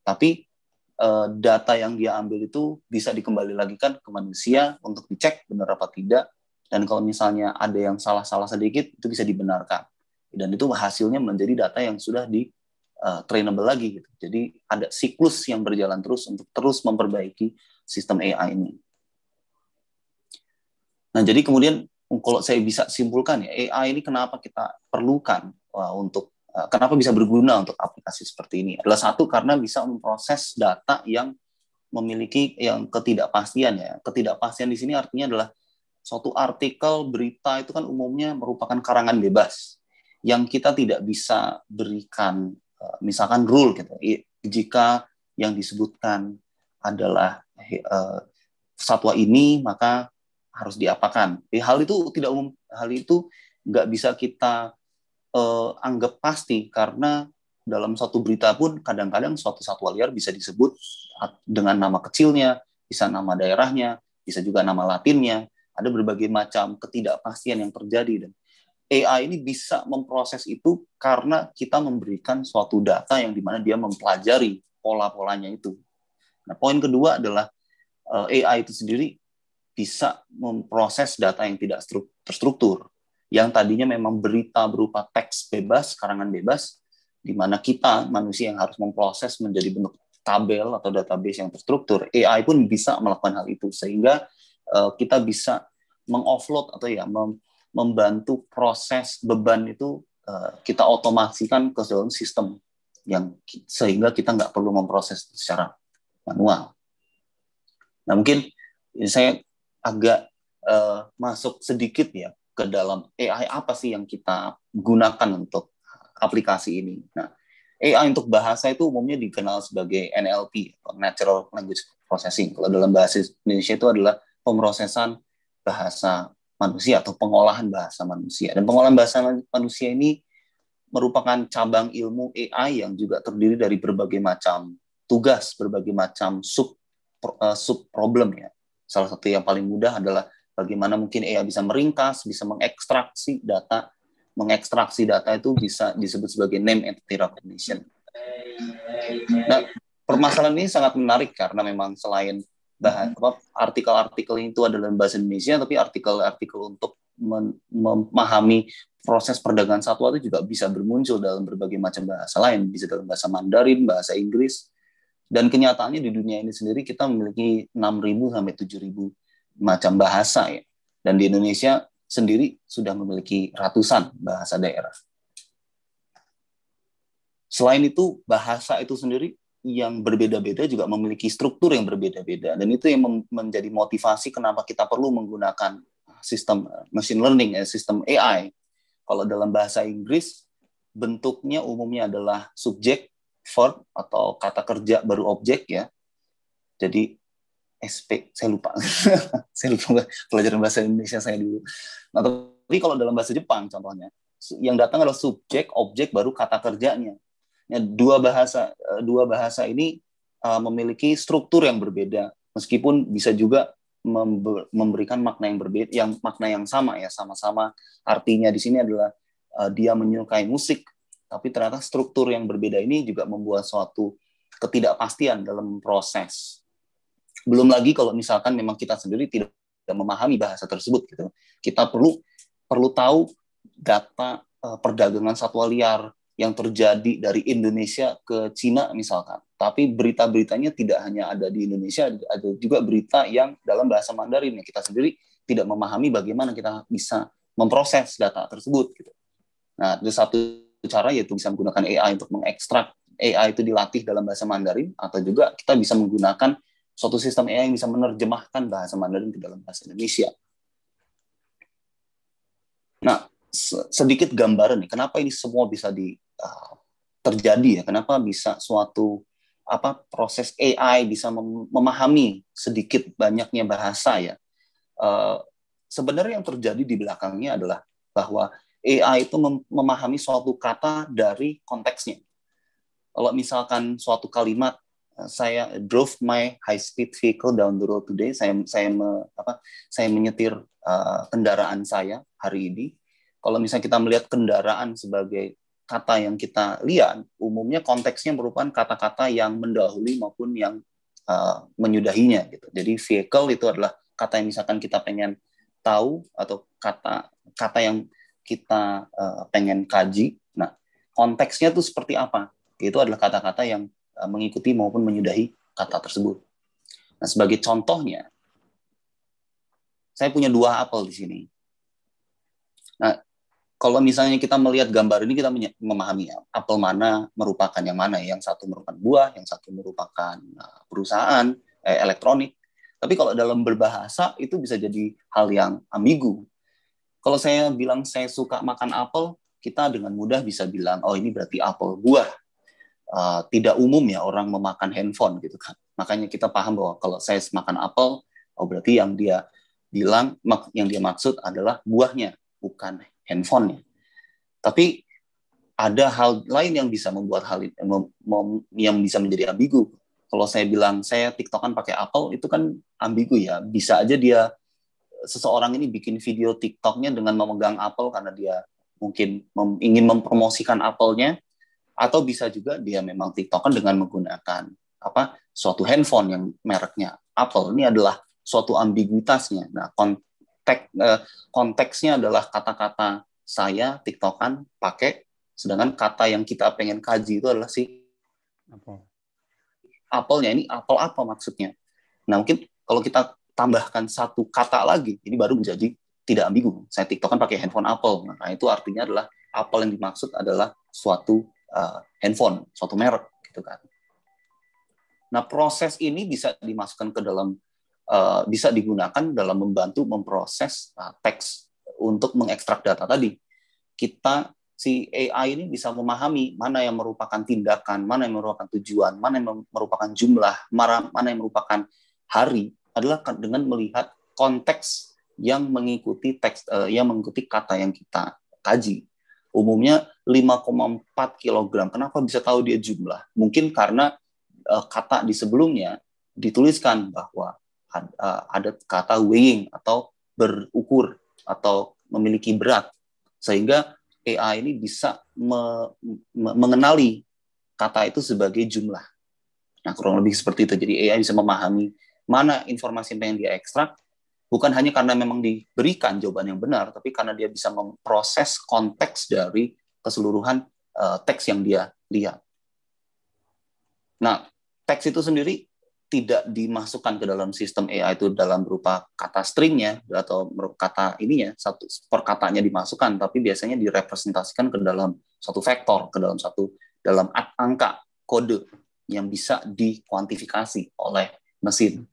[SPEAKER 4] tapi eh, data yang dia ambil itu bisa dikembali lagi kan ke manusia untuk dicek benar apa tidak. Dan kalau misalnya ada yang salah-salah sedikit, itu bisa dibenarkan. Dan itu hasilnya menjadi data yang sudah di uh, trainable lagi gitu. Jadi ada siklus yang berjalan terus untuk terus memperbaiki sistem AI ini. Nah, jadi kemudian hmm, kalau saya bisa simpulkan ya, AI ini kenapa kita perlukan uh, untuk uh, kenapa bisa berguna untuk aplikasi seperti ini? Adalah satu karena bisa memproses data yang memiliki yang ketidakpastian ya. Ketidakpastian di sini artinya adalah suatu artikel berita itu kan umumnya merupakan karangan bebas yang kita tidak bisa berikan uh, misalkan rule gitu. Jika yang disebutkan adalah uh, satwa ini maka harus diapakan. Eh, hal itu tidak umum, hal itu nggak bisa kita eh, anggap pasti karena dalam satu berita pun kadang-kadang suatu satwa liar bisa disebut dengan nama kecilnya, bisa nama daerahnya, bisa juga nama latinnya. Ada berbagai macam ketidakpastian yang terjadi dan AI ini bisa memproses itu karena kita memberikan suatu data yang dimana dia mempelajari pola-polanya itu. Nah, poin kedua adalah eh, AI itu sendiri bisa memproses data yang tidak terstruktur. Yang tadinya memang berita berupa teks bebas, karangan bebas, di mana kita, manusia yang harus memproses menjadi bentuk tabel atau database yang terstruktur, AI pun bisa melakukan hal itu. Sehingga uh, kita bisa mengoffload atau ya mem membantu proses beban itu uh, kita otomasikan ke dalam sistem yang sehingga kita nggak perlu memproses secara manual. Nah mungkin saya agak uh, masuk sedikit ya ke dalam AI apa sih yang kita gunakan untuk aplikasi ini. Nah, AI untuk bahasa itu umumnya dikenal sebagai NLP, Natural Language Processing. Kalau dalam bahasa Indonesia itu adalah pemrosesan bahasa manusia atau pengolahan bahasa manusia. Dan pengolahan bahasa manusia ini merupakan cabang ilmu AI yang juga terdiri dari berbagai macam tugas, berbagai macam sub eh, sub problem ya. Salah satu yang paling mudah adalah bagaimana mungkin AI bisa meringkas, bisa mengekstraksi data. Mengekstraksi data itu bisa disebut sebagai name entity recognition. Nah, permasalahan ini sangat menarik karena memang selain bahan artikel-artikel itu adalah bahasa Indonesia, tapi artikel-artikel untuk memahami proses perdagangan satwa itu juga bisa bermuncul dalam berbagai macam bahasa lain, bisa dalam bahasa Mandarin, bahasa Inggris, dan kenyataannya di dunia ini sendiri kita memiliki 6.000 sampai 7.000 macam bahasa ya. Dan di Indonesia sendiri sudah memiliki ratusan bahasa daerah. Selain itu, bahasa itu sendiri yang berbeda-beda juga memiliki struktur yang berbeda-beda dan itu yang menjadi motivasi kenapa kita perlu menggunakan sistem eh, machine learning eh, sistem AI. Kalau dalam bahasa Inggris bentuknya umumnya adalah subjek, verb atau kata kerja baru objek ya. Jadi SP saya lupa. saya lupa pelajaran bahasa Indonesia saya dulu. Nah, tapi kalau dalam bahasa Jepang contohnya yang datang adalah subjek, objek baru kata kerjanya. Ya, dua bahasa eh, dua bahasa ini uh, memiliki struktur yang berbeda meskipun bisa juga memberikan makna yang berbeda yang makna yang sama ya sama-sama artinya di sini adalah uh, dia menyukai musik tapi ternyata struktur yang berbeda ini juga membuat suatu ketidakpastian dalam proses. Belum lagi kalau misalkan memang kita sendiri tidak memahami bahasa tersebut gitu. Kita perlu perlu tahu data eh, perdagangan satwa liar yang terjadi dari Indonesia ke Cina misalkan. Tapi berita-beritanya tidak hanya ada di Indonesia, ada juga berita yang dalam bahasa Mandarin yang kita sendiri tidak memahami bagaimana kita bisa memproses data tersebut. Gitu. Nah, itu satu cara yaitu bisa menggunakan AI untuk mengekstrak AI itu dilatih dalam bahasa Mandarin atau juga kita bisa menggunakan suatu sistem AI yang bisa menerjemahkan bahasa Mandarin ke dalam bahasa Indonesia. Nah, sedikit gambaran nih, kenapa ini semua bisa di uh, terjadi ya? Kenapa bisa suatu apa proses AI bisa mem memahami sedikit banyaknya bahasa ya? Uh, sebenarnya yang terjadi di belakangnya adalah bahwa AI itu mem memahami suatu kata dari konteksnya. Kalau misalkan suatu kalimat eh, saya drove my high speed vehicle down the road today, saya saya me, apa saya menyetir uh, kendaraan saya hari ini. Kalau misalnya kita melihat kendaraan sebagai kata yang kita lihat, umumnya konteksnya merupakan kata-kata yang mendahului maupun yang uh, menyudahinya gitu. Jadi vehicle itu adalah kata yang misalkan kita pengen tahu atau kata kata yang kita uh, pengen kaji. Nah, konteksnya tuh seperti apa? Itu adalah kata-kata yang uh, mengikuti maupun menyudahi kata tersebut. Nah, sebagai contohnya, saya punya dua apel di sini. Nah, kalau misalnya kita melihat gambar ini, kita memahami ya, apel mana merupakan yang mana. Yang satu merupakan buah, yang satu merupakan eh, perusahaan eh, elektronik. Tapi kalau dalam berbahasa, itu bisa jadi hal yang ambigu. Kalau saya bilang saya suka makan apel, kita dengan mudah bisa bilang, oh ini berarti apel buah. Eh, uh, tidak umum ya orang memakan handphone gitu kan. Makanya kita paham bahwa kalau saya makan apel, oh berarti yang dia bilang, yang dia maksud adalah buahnya, bukan handphonenya. Tapi ada hal lain yang bisa membuat hal yang bisa menjadi ambigu. Kalau saya bilang saya tiktokan pakai apel, itu kan ambigu ya. Bisa aja dia seseorang ini bikin video TikToknya dengan memegang apel karena dia mungkin mem ingin mempromosikan apelnya atau bisa juga dia memang TikTokan dengan menggunakan apa suatu handphone yang mereknya Apple ini adalah suatu ambiguitasnya. Nah, konteks eh, konteksnya adalah kata-kata saya TikTokan pakai sedangkan kata yang kita pengen kaji itu adalah si Apple. Apple-nya ini Apple apa maksudnya? Nah, mungkin kalau kita tambahkan satu kata lagi, ini baru menjadi tidak ambigu. Saya TikTok kan pakai handphone Apple, nah itu artinya adalah Apple yang dimaksud adalah suatu uh, handphone, suatu merek gitu kan. Nah proses ini bisa dimasukkan ke dalam uh, bisa digunakan dalam membantu memproses uh, teks untuk mengekstrak data tadi. Kita si AI ini bisa memahami mana yang merupakan tindakan, mana yang merupakan tujuan, mana yang merupakan jumlah, mana yang merupakan hari, adalah dengan melihat konteks yang mengikuti teks uh, yang mengikuti kata yang kita kaji. Umumnya 5,4 kg. Kenapa bisa tahu dia jumlah? Mungkin karena uh, kata di sebelumnya dituliskan bahwa uh, ada kata weighing atau berukur atau memiliki berat sehingga AI ini bisa me, me, mengenali kata itu sebagai jumlah. Nah, kurang lebih seperti itu. Jadi AI bisa memahami mana informasi yang pengen dia ekstrak, bukan hanya karena memang diberikan jawaban yang benar, tapi karena dia bisa memproses konteks dari keseluruhan uh, teks yang dia lihat. Nah, teks itu sendiri tidak dimasukkan ke dalam sistem AI itu dalam berupa kata stringnya atau kata ininya satu perkataannya dimasukkan tapi biasanya direpresentasikan ke dalam satu vektor ke dalam satu dalam angka kode yang bisa dikuantifikasi oleh mesin.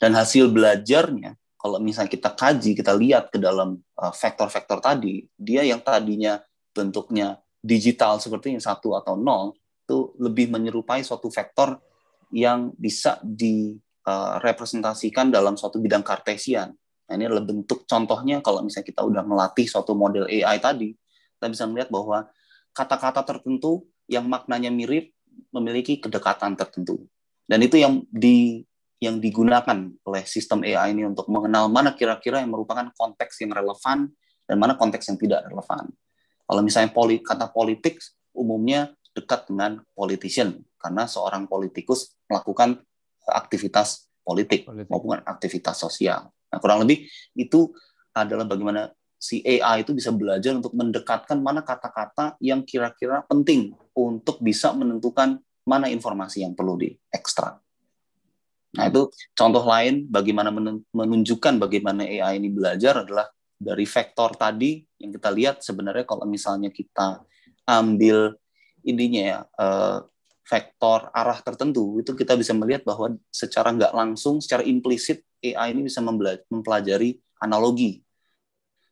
[SPEAKER 4] Dan hasil belajarnya, kalau misalnya kita kaji, kita lihat ke dalam eh, vektor-vektor tadi, dia yang tadinya bentuknya digital seperti yang satu atau nol, itu lebih menyerupai suatu vektor yang bisa direpresentasikan eh, dalam suatu bidang kartesian. Nah, ini adalah bentuk contohnya kalau misalnya kita udah melatih suatu model AI tadi, kita bisa melihat bahwa kata-kata tertentu yang maknanya mirip memiliki kedekatan tertentu. Dan itu yang di yang digunakan oleh sistem AI ini untuk mengenal mana kira-kira yang merupakan konteks yang relevan dan mana konteks yang tidak relevan. Kalau misalnya poli, kata politik umumnya dekat dengan politician karena seorang politikus melakukan aktivitas politik, politik. maupun aktivitas sosial. Nah, kurang lebih itu adalah bagaimana si AI itu bisa belajar untuk mendekatkan mana kata-kata yang kira-kira penting untuk bisa menentukan mana informasi yang perlu diekstrak. Nah, itu contoh lain bagaimana menunjukkan bagaimana AI ini belajar adalah dari vektor tadi yang kita lihat sebenarnya kalau misalnya kita ambil ininya ya eh, vektor arah tertentu itu kita bisa melihat bahwa secara nggak langsung secara implisit AI ini bisa mempelajari analogi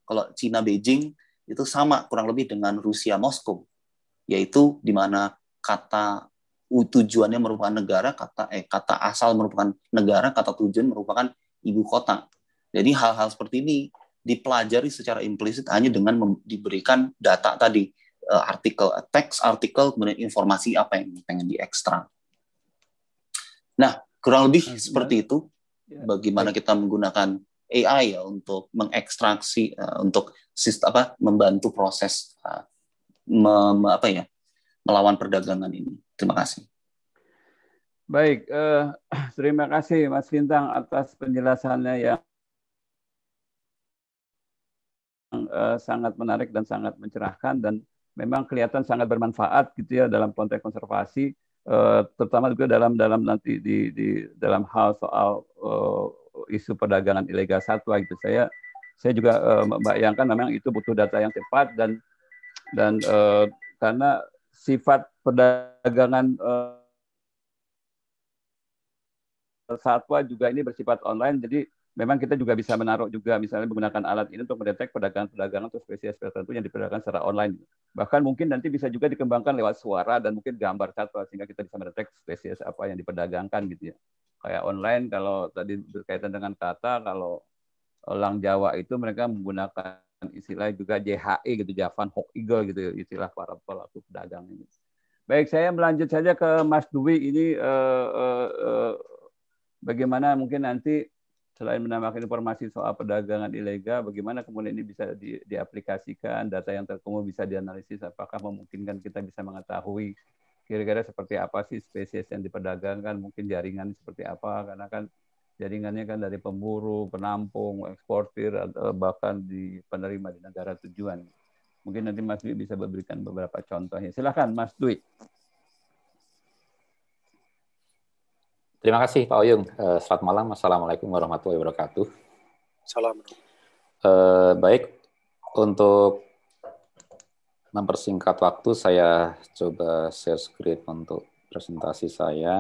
[SPEAKER 4] kalau Cina Beijing itu sama kurang lebih dengan Rusia Moskow, yaitu di mana kata tujuannya merupakan negara, kata eh kata asal merupakan negara, kata tujuan merupakan ibu kota. Jadi hal-hal seperti ini dipelajari secara implisit hanya dengan diberikan data tadi eh, artikel teks artikel kemudian informasi apa yang pengen diekstrak. Nah kurang lebih seperti itu ya, bagaimana kita menggunakan AI ya untuk mengekstraksi uh, untuk sistem apa membantu proses uh, eh, me apa ya melawan perdagangan ini. Terima kasih.
[SPEAKER 2] Baik, uh, terima kasih Mas Bintang atas penjelasannya yang uh, sangat menarik dan sangat mencerahkan dan memang kelihatan sangat bermanfaat gitu ya dalam konteks konservasi, uh, terutama juga dalam dalam nanti di, di dalam hal soal uh, isu perdagangan ilegal satwa gitu. Saya saya juga uh, membayangkan memang itu butuh data yang tepat dan dan uh, karena sifat perdagangan uh, satwa juga ini bersifat online jadi memang kita juga bisa menaruh juga misalnya menggunakan alat ini untuk mendetek perdagangan-perdagangan atau spesies tertentu yang diperdagangkan secara online bahkan mungkin nanti bisa juga dikembangkan lewat suara dan mungkin gambar satwa sehingga kita bisa mendetek spesies apa yang diperdagangkan gitu ya kayak online kalau tadi berkaitan dengan kata kalau orang Jawa itu mereka menggunakan istilah juga JHI e gitu Javan Hawk Eagle gitu istilah para pelaku pedagang ini. Baik, saya melanjut saja ke Mas Dwi ini eh, eh, eh, bagaimana mungkin nanti selain menambahkan informasi soal perdagangan ilegal, bagaimana kemudian ini bisa di, diaplikasikan, data yang terkumpul bisa dianalisis, apakah memungkinkan kita bisa mengetahui kira-kira seperti apa sih spesies yang diperdagangkan, mungkin jaringan seperti apa, karena kan jaringannya kan dari pemburu, penampung, eksportir, atau eh, bahkan di penerima di negara tujuan. Mungkin nanti Mas Dwi bisa memberikan beberapa contohnya. Silakan Mas Dwi. Terima kasih
[SPEAKER 5] Pak Oyung. Eh, selamat malam. Assalamualaikum warahmatullahi wabarakatuh. Salam. Eh, baik, untuk mempersingkat waktu saya coba share screen untuk presentasi saya.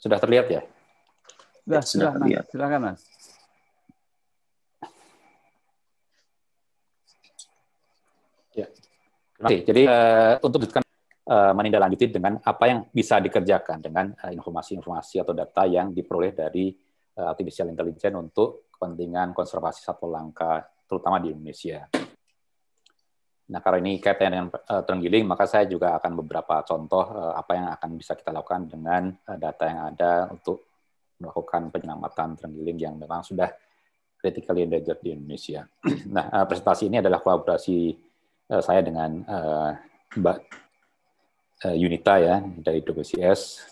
[SPEAKER 5] Sudah terlihat ya?
[SPEAKER 2] Sudah, sudah, sudah terlihat. Silakan, Mas.
[SPEAKER 5] Jadi uh, untuk uh, menindaklanjuti dengan apa yang bisa dikerjakan dengan eh, informasi-informasi uh, atau data yang diperoleh dari uh, artificial intelligence untuk kepentingan konservasi satwa langka terutama di Indonesia. Nah, karena ini kaitannya dengan uh, terenggiling, maka saya juga akan beberapa contoh uh, apa yang akan bisa kita lakukan dengan uh, data yang ada untuk melakukan penyelamatan terenggiling yang memang sudah critically endangered di Indonesia. nah, uh, presentasi ini adalah kolaborasi Eh, saya dengan uh, Mbak uh, Yunita ya dari WCS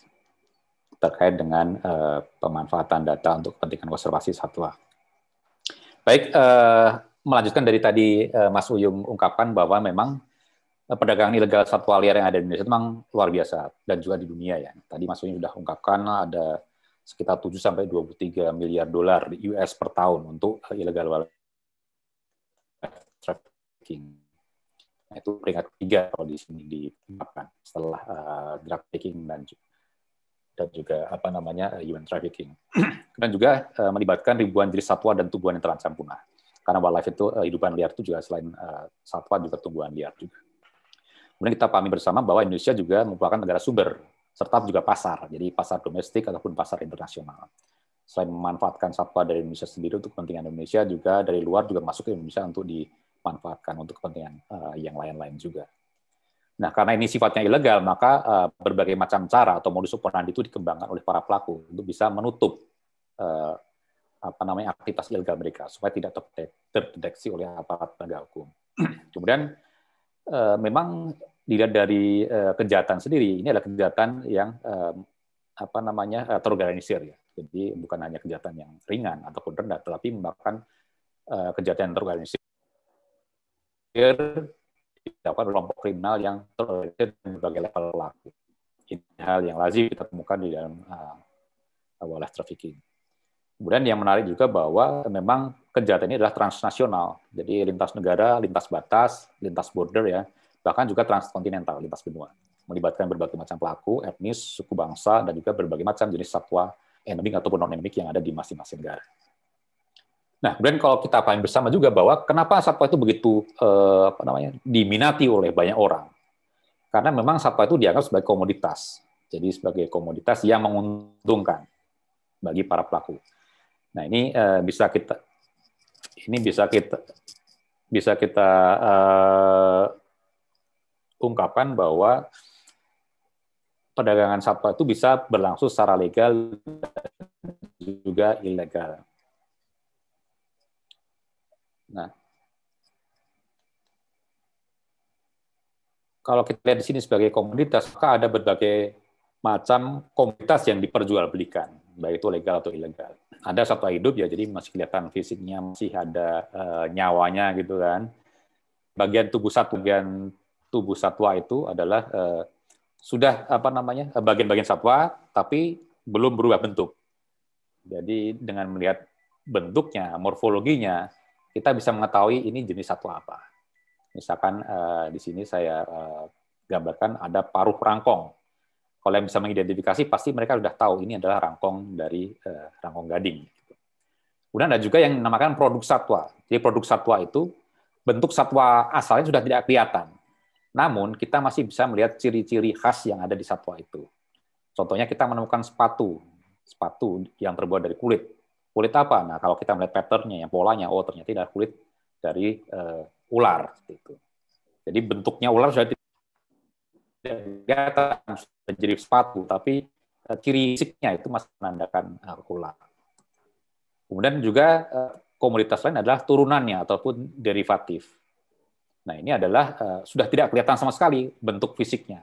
[SPEAKER 5] terkait dengan uh, pemanfaatan data untuk kepentingan konservasi satwa. Baik, uh, melanjutkan dari tadi uh, Mas Uyung ungkapkan bahwa memang perdagangan ilegal satwa liar yang ada di Indonesia memang luar biasa dan juga di dunia ya. Tadi Mas Uyung sudah ungkapkan ada sekitar 7 sampai 23 miliar dolar di US per tahun untuk ilegal trafficking itu peringkat ketiga kalau di sini di setelah uh, drug taking dan dan juga apa namanya eh, human trafficking. dan juga uh, melibatkan ribuan jenis satwa dan tumbuhan yang terancam punah. Karena wildlife itu uh, hidupan liar itu juga selain uh, satwa juga tumbuhan liar juga. Kemudian kita pahami bersama bahwa Indonesia juga merupakan negara sumber serta juga pasar, jadi pasar domestik ataupun pasar internasional. Selain memanfaatkan satwa dari Indonesia sendiri untuk kepentingan Indonesia, juga dari luar juga masuk ke Indonesia untuk di manfaatkan untuk kepentingan uh, yang lain-lain juga. Nah, karena ini sifatnya ilegal, maka uh, berbagai macam cara atau modus operandi itu dikembangkan oleh para pelaku untuk bisa menutup uh, apa namanya aktivitas ilegal mereka supaya tidak terdeteksi oleh aparat penegak hukum. Kemudian uh, memang dilihat dari uh, kejahatan sendiri, ini adalah kejahatan yang uh, apa namanya terorganisir ya. Jadi bukan hanya kejahatan yang ringan ataupun rendah, tetapi bahkan uh, kejahatan yang terorganisir dilakukan kelompok kriminal yang terorganisir di berbagai level pelaku. Ini hal yang lazim kita temukan di dalam uh, ah, wilayah trafficking. Kemudian yang menarik juga bahwa memang kejahatan ini adalah transnasional, jadi lintas negara, lintas batas, lintas border ya, bahkan juga transkontinental, lintas benua, melibatkan berbagai macam pelaku, etnis, suku bangsa, dan juga berbagai macam jenis satwa endemik ataupun non endemik yang ada di masing-masing negara. Nah, kemudian kalau kita paham bersama juga bahwa kenapa satwa itu begitu eh, apa namanya diminati oleh banyak orang, karena memang satwa itu dianggap sebagai komoditas, jadi sebagai komoditas yang menguntungkan bagi para pelaku. Nah, ini eh, bisa kita ini bisa kita bisa kita eh, ungkapan bahwa perdagangan satwa itu bisa berlangsung secara legal dan juga ilegal. Nah, kalau kita lihat di sini sebagai komunitas maka ada berbagai macam komunitas yang diperjualbelikan, baik itu legal atau ilegal. Ada satwa hidup ya, jadi masih kelihatan fisiknya, masih ada e, nyawanya gitu kan. Bagian tubuh satu bagian tubuh satwa itu adalah e, sudah apa namanya eh, bagian-bagian satwa, tapi belum berubah bentuk. Jadi dengan melihat bentuknya, morfologinya, kita bisa mengetahui ini jenis satwa apa. Misalkan eh, di sini saya eh, gambarkan ada paruh rangkong. Kalau yang bisa mengidentifikasi, pasti mereka sudah tahu ini adalah rangkong dari eh, rangkong gading. Kemudian ada juga yang namakan produk satwa. Jadi produk satwa itu bentuk satwa asalnya sudah tidak kelihatan. Namun kita masih bisa melihat ciri-ciri khas yang ada di satwa itu. Contohnya kita menemukan sepatu, sepatu yang terbuat dari kulit kulit apa? Nah, kalau kita melihat patternnya, yang polanya, oh ternyata adalah kulit dari uh, ular. Gitu. Jadi bentuknya ular sudah tidak kelihatan menjadi sepatu, tapi uh, ciri fisiknya itu masih menandakan uh, ular. Kemudian juga uh, komoditas lain adalah turunannya ataupun derivatif. Nah, ini adalah uh, sudah tidak kelihatan sama sekali bentuk fisiknya.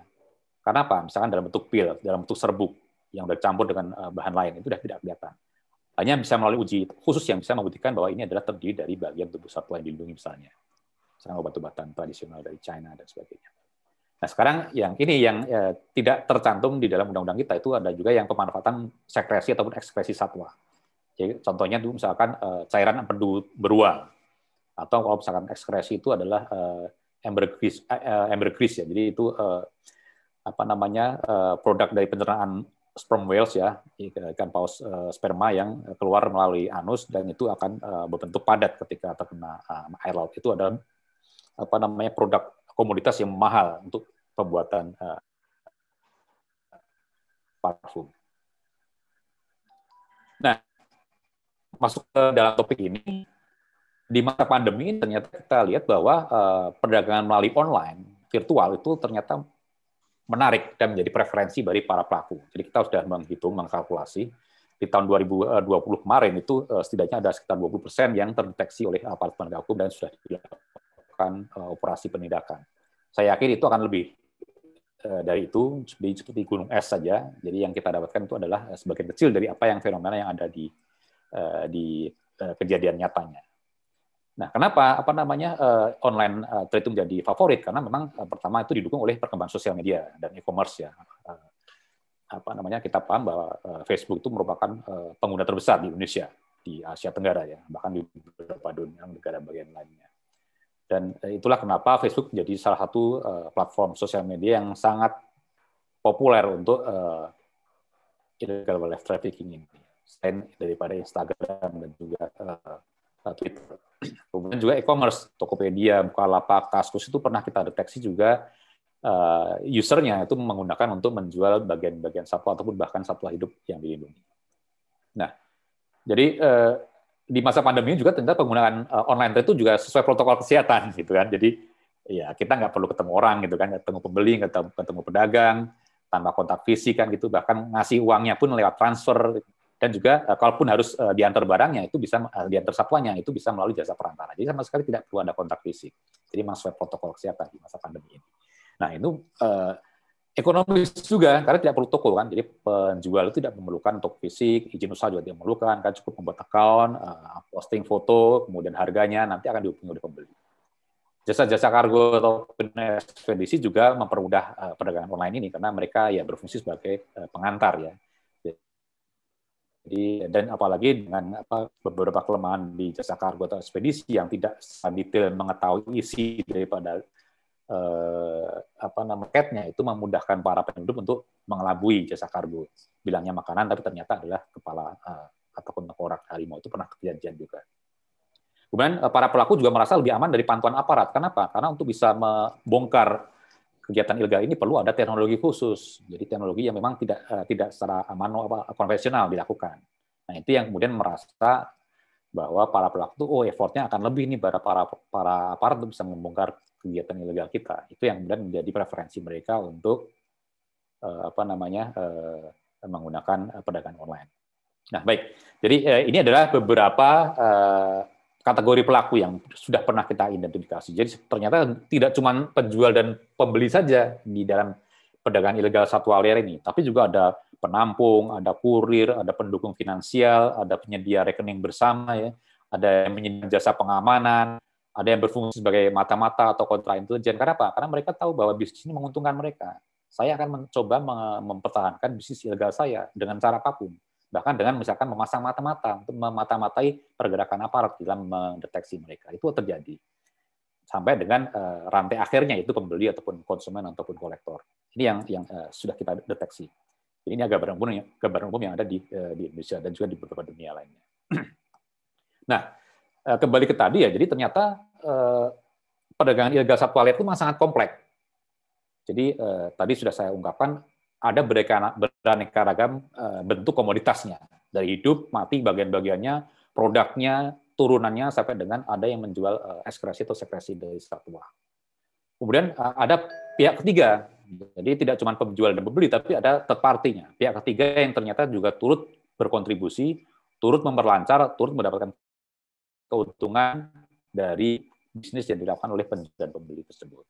[SPEAKER 5] Karena apa? Misalkan dalam bentuk pil, dalam bentuk serbuk yang sudah campur dengan uh, bahan lain itu sudah tidak kelihatan hanya bisa melalui uji khusus yang bisa membuktikan bahwa ini adalah terdiri dari bagian tubuh satwa yang dilindungi misalnya, misalnya obat-obatan tradisional dari China dan sebagainya. Nah sekarang yang ini yang ya, tidak tercantum di dalam undang-undang kita itu ada juga yang pemanfaatan sekresi ataupun ekspresi satwa. Jadi contohnya itu misalkan eh, cairan empedu beruang atau kalau misalkan ekspresi itu adalah ambergris, eh, ambergris eh, ya. Jadi itu apa namanya produk dari pencernaan sperm whales ya, ikan paus uh, sperma yang keluar melalui anus dan itu akan uh, berbentuk padat ketika terkena uh, air laut. Itu adalah apa namanya produk komoditas yang mahal untuk pembuatan uh, parfum. Nah, masuk ke dalam topik ini, di masa pandemi ternyata kita lihat bahwa uh, perdagangan melalui online virtual itu ternyata menarik dan menjadi preferensi dari para pelaku. Jadi kita sudah menghitung, mengkalkulasi di tahun 2020 eh, kemarin itu eh, setidaknya ada sekitar 20 persen yang terdeteksi oleh aparat penegak hukum dan sudah dilakukan eh, operasi penindakan. Saya yakin itu akan lebih dari itu seperti, seperti gunung es saja. Jadi yang kita dapatkan itu adalah sebagian kecil dari apa yang fenomena yang ada di di kejadian nyatanya. Nah, kenapa apa namanya uh, online uh, trade itu menjadi favorit? Karena memang uh, pertama itu didukung oleh perkembangan sosial media dan e-commerce ya. Uh, apa namanya kita paham bahwa uh, Facebook itu merupakan uh, pengguna terbesar di Indonesia di Asia Tenggara ya, bahkan di beberapa dunia negara bagian lainnya. Dan uh, itulah kenapa Facebook menjadi salah satu uh, platform sosial media yang sangat populer untuk uh, illegal wildlife trafficking ini. Selain daripada Instagram dan juga uh, Twitter. Kemudian juga e-commerce, Tokopedia, Bukalapak, Taskus itu pernah kita deteksi juga uh, usernya itu menggunakan untuk menjual bagian-bagian satwa ataupun bahkan satwa hidup yang dilindungi. Nah, jadi uh, di masa pandemi juga ternyata penggunaan uh, online itu juga sesuai protokol kesehatan gitu kan. Jadi ya kita nggak perlu ketemu orang gitu kan, ketemu pembeli, ketemu, ketemu pedagang, tanpa kontak fisik kan gitu, bahkan ngasih uangnya pun lewat transfer dan juga e, kalaupun harus e, diantar barangnya itu bisa e, diantar satuannya itu bisa melalui jasa perantara. Jadi sama sekali tidak perlu ada kontak fisik. Jadi masuk protokol kesehatan di masa pandemi ini. Nah itu eh, ekonomis juga karena tidak perlu toko kan. Jadi penjual itu tidak memerlukan untuk fisik, izin usaha juga tidak memerlukan. Kan cukup membuat account, posting foto, kemudian harganya nanti akan dihubungi oleh pembeli. Jasa-jasa kargo atau ekspedisi juga mempermudah perdagangan online ini karena mereka ya berfungsi sebagai pengantar ya jadi dan apalagi dengan apa, beberapa kelemahan di jasa kargo atau ekspedisi yang tidak detail mengetahui isi daripada eh, apa namanya itu memudahkan para penduduk untuk mengelabui jasa kargo. Bilangnya makanan tapi ternyata adalah kepala eh, ataupun tengkorak harimau itu pernah kejadian juga. Kemudian eh, para pelaku juga merasa lebih aman dari pantauan aparat. Kenapa? Karena untuk bisa membongkar kegiatan ilegal ini perlu ada teknologi khusus. Jadi teknologi yang memang tidak eh, tidak secara mano apa konvensional dilakukan. Nah, itu yang kemudian merasa bahwa para pelaku itu oh effortnya akan lebih nih para para para aparat bisa membongkar kegiatan ilegal kita. Itu yang kemudian menjadi preferensi mereka untuk uh, apa namanya uh, menggunakan perdagangan online. Nah, baik. Jadi uh, ini adalah beberapa uh, kategori pelaku yang sudah pernah kita identifikasi. Jadi ternyata tidak cuma penjual dan pembeli saja di dalam perdagangan ilegal satwa liar ini, tapi juga ada penampung, ada kurir, ada pendukung finansial, ada penyedia rekening bersama ya, ada yang menyediakan jasa pengamanan, ada yang berfungsi sebagai mata-mata atau kontra intelijen. Karena apa? Karena mereka tahu bahwa bisnis ini menguntungkan mereka. Saya akan mencoba mempertahankan bisnis ilegal saya dengan cara apapun bahkan dengan misalkan memasang mata-mata untuk memata-matai pergerakan aparat dalam mendeteksi mereka itu terjadi sampai dengan eh, rantai akhirnya itu pembeli ataupun konsumen ataupun kolektor ini yang yang eh, sudah kita deteksi jadi ini gambaran umum gambaran umum yang ada di eh, di Indonesia dan juga di beberapa dunia lainnya nah kembali ke tadi ya jadi ternyata perdagangan ilegal satwa liar itu memang sangat kompleks jadi tadi sudah saya ungkapkan ada beraneka, beraneka ragam eh, bentuk komoditasnya dari hidup mati bagian-bagiannya produknya turunannya sampai dengan ada yang menjual eh, ekskresi atau sekresi dari satwa kemudian eh, ada pihak ketiga jadi tidak cuma penjual dan pembeli tapi ada third party-nya pihak ketiga yang ternyata juga turut berkontribusi turut memperlancar turut mendapatkan keuntungan dari bisnis yang dilakukan oleh penjual dan pembeli tersebut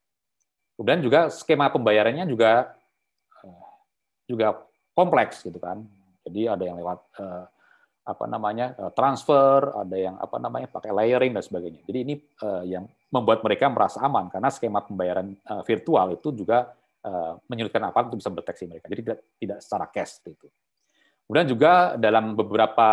[SPEAKER 5] kemudian juga skema pembayarannya juga juga kompleks gitu kan. Jadi ada yang lewat eh, apa namanya eh, transfer, ada yang apa namanya pakai layering dan sebagainya. Jadi ini eh, yang membuat mereka merasa aman karena skema pembayaran eh, virtual itu juga eh, menyulitkan apa untuk bisa mendeteksi mereka. Jadi tidak, tidak secara cash itu. Kemudian juga dalam beberapa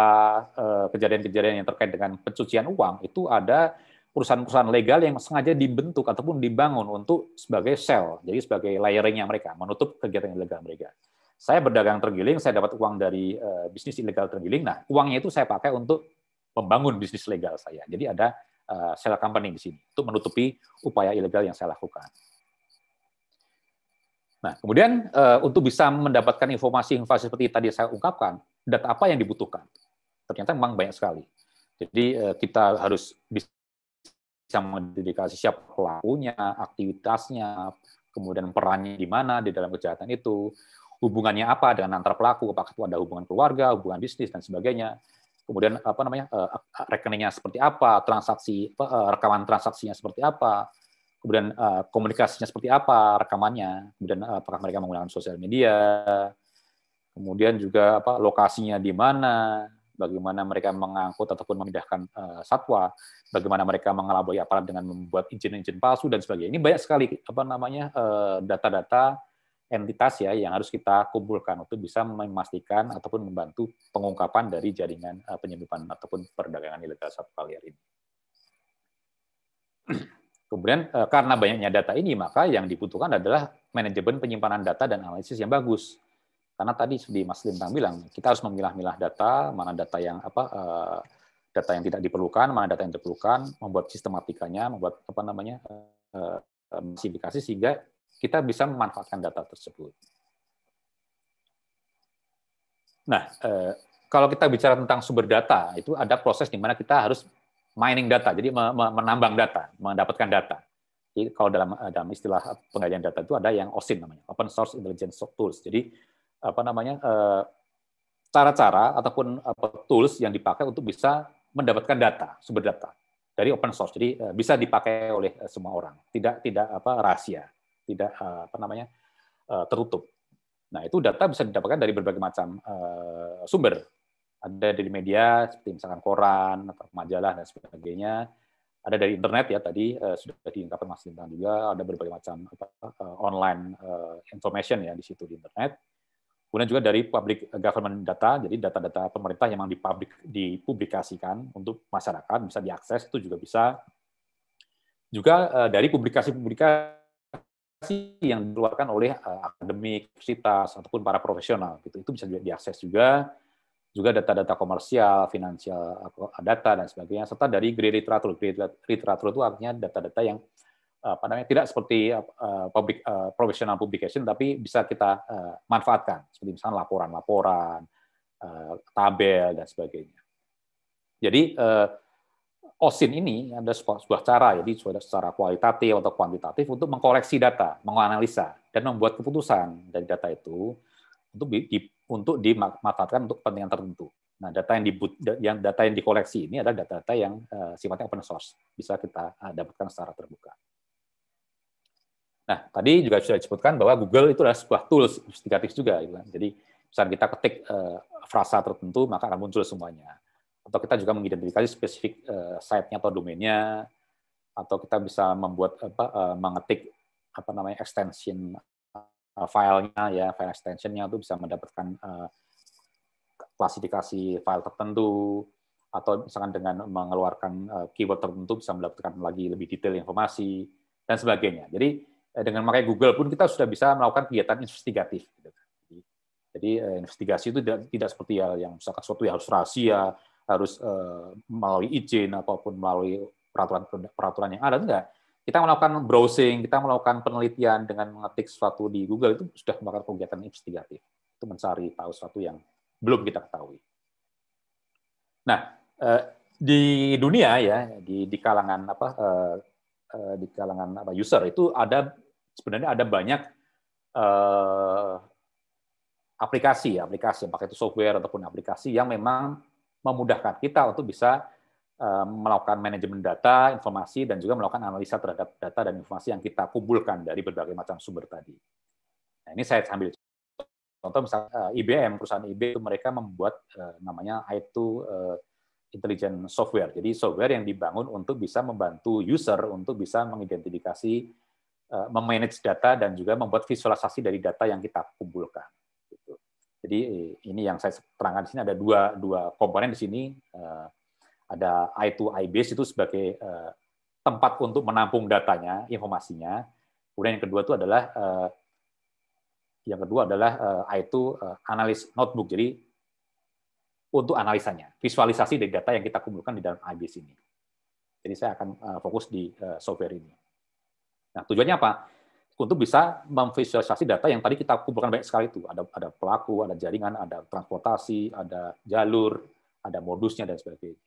[SPEAKER 5] eh, kejadian-kejadian yang terkait dengan pencucian uang itu ada perusahaan-perusahaan legal yang sengaja dibentuk ataupun dibangun untuk sebagai sel, jadi sebagai layeringnya mereka, menutup kegiatan ilegal mereka saya berdagang tergiling, saya dapat uang dari eh, bisnis ilegal tergiling. Nah, uangnya itu saya pakai untuk membangun bisnis legal saya. Jadi ada uh, eh, shell company di sini untuk menutupi upaya ilegal yang saya lakukan. Nah, kemudian eh, untuk bisa mendapatkan informasi-informasi seperti tadi saya ungkapkan, data apa yang dibutuhkan? Ternyata memang banyak sekali. Jadi kita harus bisa mengidentifikasi siapa pelakunya, aktivitasnya, kemudian perannya di mana di dalam kejahatan itu, hubungannya apa dengan antar pelaku, apakah itu ada hubungan keluarga, hubungan bisnis dan sebagainya. Kemudian apa namanya eh, eh, rekeningnya seperti apa, transaksi eh, rekaman transaksinya seperti apa, kemudian komunikasinya seperti apa, rekamannya, kemudian apakah mereka menggunakan sosial media, kemudian juga apa lokasinya di mana, bagaimana mereka mengangkut ataupun memindahkan satwa, bagaimana mereka mengelabui aparat dengan membuat izin-izin palsu dan sebagainya. Ini banyak sekali apa namanya data-data entitas ya yang harus kita kumpulkan untuk bisa memastikan ataupun membantu pengungkapan dari jaringan eh, penyelundupan ataupun perdagangan ilegal satwa liar ini. Kemudian eh, karena banyaknya data ini maka yang dibutuhkan adalah manajemen penyimpanan data dan analisis yang bagus. Karena tadi seperti Mas Lintang bilang, kita harus memilah-milah data, mana data yang apa eh, data yang tidak diperlukan, mana data yang diperlukan, membuat sistematikanya, membuat apa namanya klasifikasi sehingga kita bisa memanfaatkan data tersebut. Nah, eh, kalau kita bicara tentang sumber data, itu ada proses di mana kita harus mining data, jadi menambang data, mendapatkan data. Jadi kalau dalam eh, dalam istilah penggalian data itu ada yang OSINT namanya, Open Source Intelligence Tools. Jadi apa namanya eh, cara-cara ataupun tools yang dipakai untuk bisa mendapatkan data, sumber data dari open source. Jadi bisa dipakai oleh semua orang, tidak tidak apa rahasia tidak eh, apa namanya eh, tertutup. Nah itu data bisa didapatkan dari berbagai macam eh, sumber. Ada dari media seperti misalkan koran, atau majalah dan sebagainya. Ada dari internet ya tadi sudah diungkapkan Mas Lintang juga. Ada berbagai macam online information ya di situ di internet. Kemudian juga dari public government data, jadi data-data pemerintah yang memang dipublik, dipublikasikan untuk masyarakat bisa diakses itu juga bisa juga dari publikasi-publikasi yang dikeluarkan oleh uh, akademik, universitas ataupun para profesional gitu. Itu bisa juga diakses juga juga data-data komersial, finansial data dan sebagainya serta dari grey literatur. Grey literatur itu artinya data-data yang apa namanya tidak seperti uh, public uh, professional publication tapi bisa kita uh, manfaatkan seperti misalnya laporan-laporan, uh, tabel dan sebagainya. Jadi uh, OSIN ini ada sebuah cara, jadi secara kualitatif atau kuantitatif untuk mengkoleksi data, menganalisa, dan membuat keputusan dari data itu untuk di, untuk dimanfaatkan untuk kepentingan tertentu. Nah, data yang, di, yang data yang dikoleksi ini adalah data-data yang uh, sifatnya open source, bisa kita uh, dapatkan secara terbuka. Nah, tadi juga sudah disebutkan bahwa Google itu adalah sebuah tools investigatif juga, gitu kan. jadi saat kita ketik uh, frasa tertentu maka akan muncul semuanya atau kita juga mengidentifikasi spesifik eh, site-nya atau domainnya atau kita bisa membuat apa eh, mengetik apa namanya extension eh, filenya ya file extensionnya itu bisa mendapatkan klasifikasi file tertentu atau misalkan dengan mengeluarkan keyword tertentu bisa mendapatkan lagi lebih detail informasi dan sebagainya. Jadi dengan memakai Google pun kita sudah bisa melakukan kegiatan investigatif. Gitu kan. Jadi investigasi itu tidak, seperti yang misalkan suatu yang harus rahasia, harus uh, melalui izin ataupun melalui peraturan peraturan yang ada enggak kita melakukan browsing kita melakukan penelitian dengan mengetik sesuatu di Google itu sudah melakukan kegiatan investigatif itu mencari tahu sesuatu yang belum kita ketahui nah uh, di dunia ya di, di kalangan apa uh, di kalangan apa user itu ada sebenarnya ada banyak aplikasi aplikasi baik itu software ataupun aplikasi yang memang memudahkan kita untuk bisa eh, melakukan manajemen data, informasi, dan juga melakukan analisa terhadap data dan informasi yang kita kumpulkan dari berbagai macam sumber tadi. Nah, ini saya sambil contoh misalnya eh, IBM, perusahaan IBM itu mereka membuat eh, namanya I2 Intelligent Software. Jadi software yang dibangun untuk bisa membantu user untuk bisa mengidentifikasi, memanage data, dan juga membuat visualisasi dari data yang kita kumpulkan. Jadi ini yang saya terangkan di sini ada dua dua komponen di sini eh, ada I2I base itu sebagai eh, tempat untuk menampung datanya, informasinya. Kemudian yang kedua itu adalah eh, yang kedua adalah I2 analis notebook. Jadi untuk analisanya, visualisasi dari data yang kita kumpulkan di dalam I base ini. Jadi saya akan fokus di software ini. Nah, tujuannya apa? untuk bisa memvisualisasi data yang tadi kita kumpulkan banyak sekali itu. Ada, ada pelaku, ada jaringan, ada transportasi, ada jalur, ada modusnya, dan sebagainya.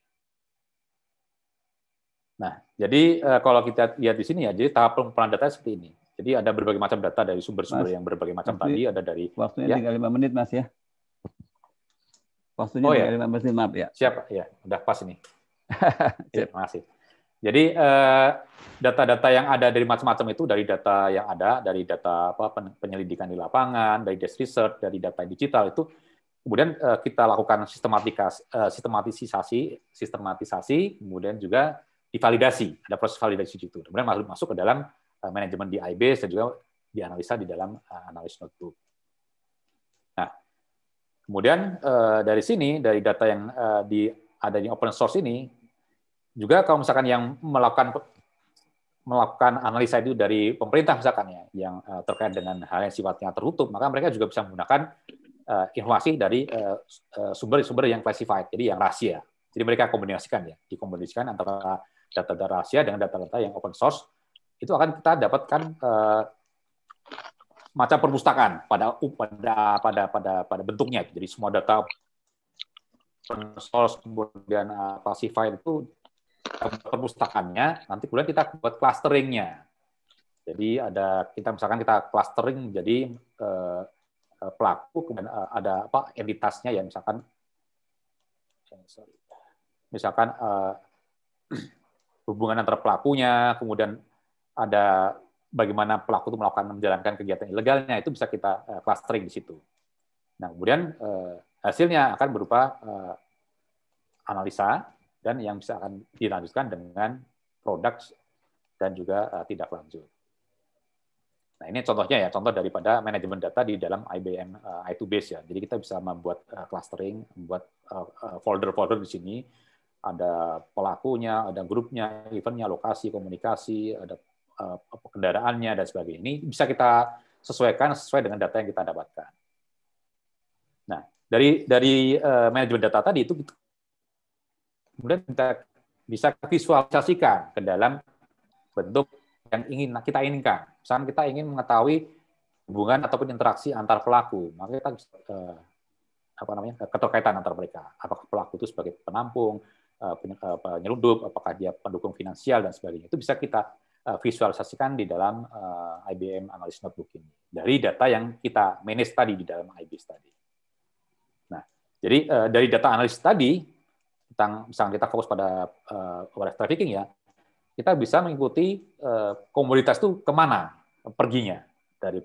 [SPEAKER 5] Nah, jadi eh, kalau kita lihat di sini ya, jadi tahap pengumpulan data seperti ini. Jadi ada berbagai macam data dari sumber-sumber yang berbagai macam tadi, ada dari...
[SPEAKER 2] Waktunya ya. tinggal 5 menit, Mas, ya. Waktunya oh, ya. tinggal 5 menit, maaf ya. Siap,
[SPEAKER 5] ya. Udah pas ini. Terima ya. kasih. Jadi eh, data-data yang ada dari macam-macam itu dari data yang ada, dari data apa penyelidikan di lapangan, dari desk research, dari data digital itu kemudian eh, kita lakukan eh, sistematisasi, sistematisasi, kemudian juga divalidasi, ada proses validasi itu. Kemudian masuk masuk ke dalam manajemen di IBase dan juga dianalisa di dalam analis notebook. Nah, kemudian dari sini dari data yang di ada di open source ini juga kalau misalkan yang melakukan melakukan analisa itu dari pemerintah misalkan ya yang uh, terkait dengan hal yang sifatnya tertutup maka mereka juga bisa menggunakan uh, informasi dari eh, sumber-sumber uh, yang classified jadi yang rahasia jadi mereka kombinasikan ya dikombinasikan antara data-data rahasia dengan data-data yang open source itu akan kita dapatkan uh, macam perpustakaan pada pada pada pada pada bentuknya jadi semua data open source kemudian uh, classified itu perpustakannya nanti kemudian kita buat clusteringnya. Jadi ada kita misalkan kita clustering jadi eh, pelaku kemudian eh, ada apa entitasnya ya misalkan misalkan eh, hubungan antara pelakunya, kemudian ada bagaimana pelaku itu melakukan menjalankan kegiatan ilegalnya itu bisa kita eh, clustering di situ. Nah kemudian eh, hasilnya akan berupa eh, analisa dan yang bisa akan dilanjutkan dengan produk dan juga eh, tidak lanjut. Nah, ini contohnya ya, contoh daripada manajemen data di dalam IBM eh, i2Base ya. Jadi kita bisa membuat eh, clustering, membuat folder-folder di sini ada pelakunya, ada grupnya, eventnya, lokasi, komunikasi, ada kendaraannya dan sebagainya. Ini bisa kita sesuaikan sesuai dengan data yang kita dapatkan. Nah, dari dari manajemen data tadi itu kemudian kita bisa visualisasikan ke dalam bentuk yang ingin kita inginkan. Misalnya kita ingin mengetahui hubungan ataupun interaksi antar pelaku, maka kita bisa, eh, apa namanya keterkaitan antar mereka. Apakah pelaku itu sebagai penampung, eh, eh penyelundup, apakah dia pendukung finansial dan sebagainya. Itu bisa kita eh, visualisasikan di dalam eh, IBM Analyst Notebook ini dari data yang kita manage tadi di dalam IBM tadi. Nah, jadi eh, dari data analis tadi tentang misalnya kita fokus pada uh, eh, wildlife trafficking ya, kita bisa mengikuti uh, komoditas itu kemana perginya dari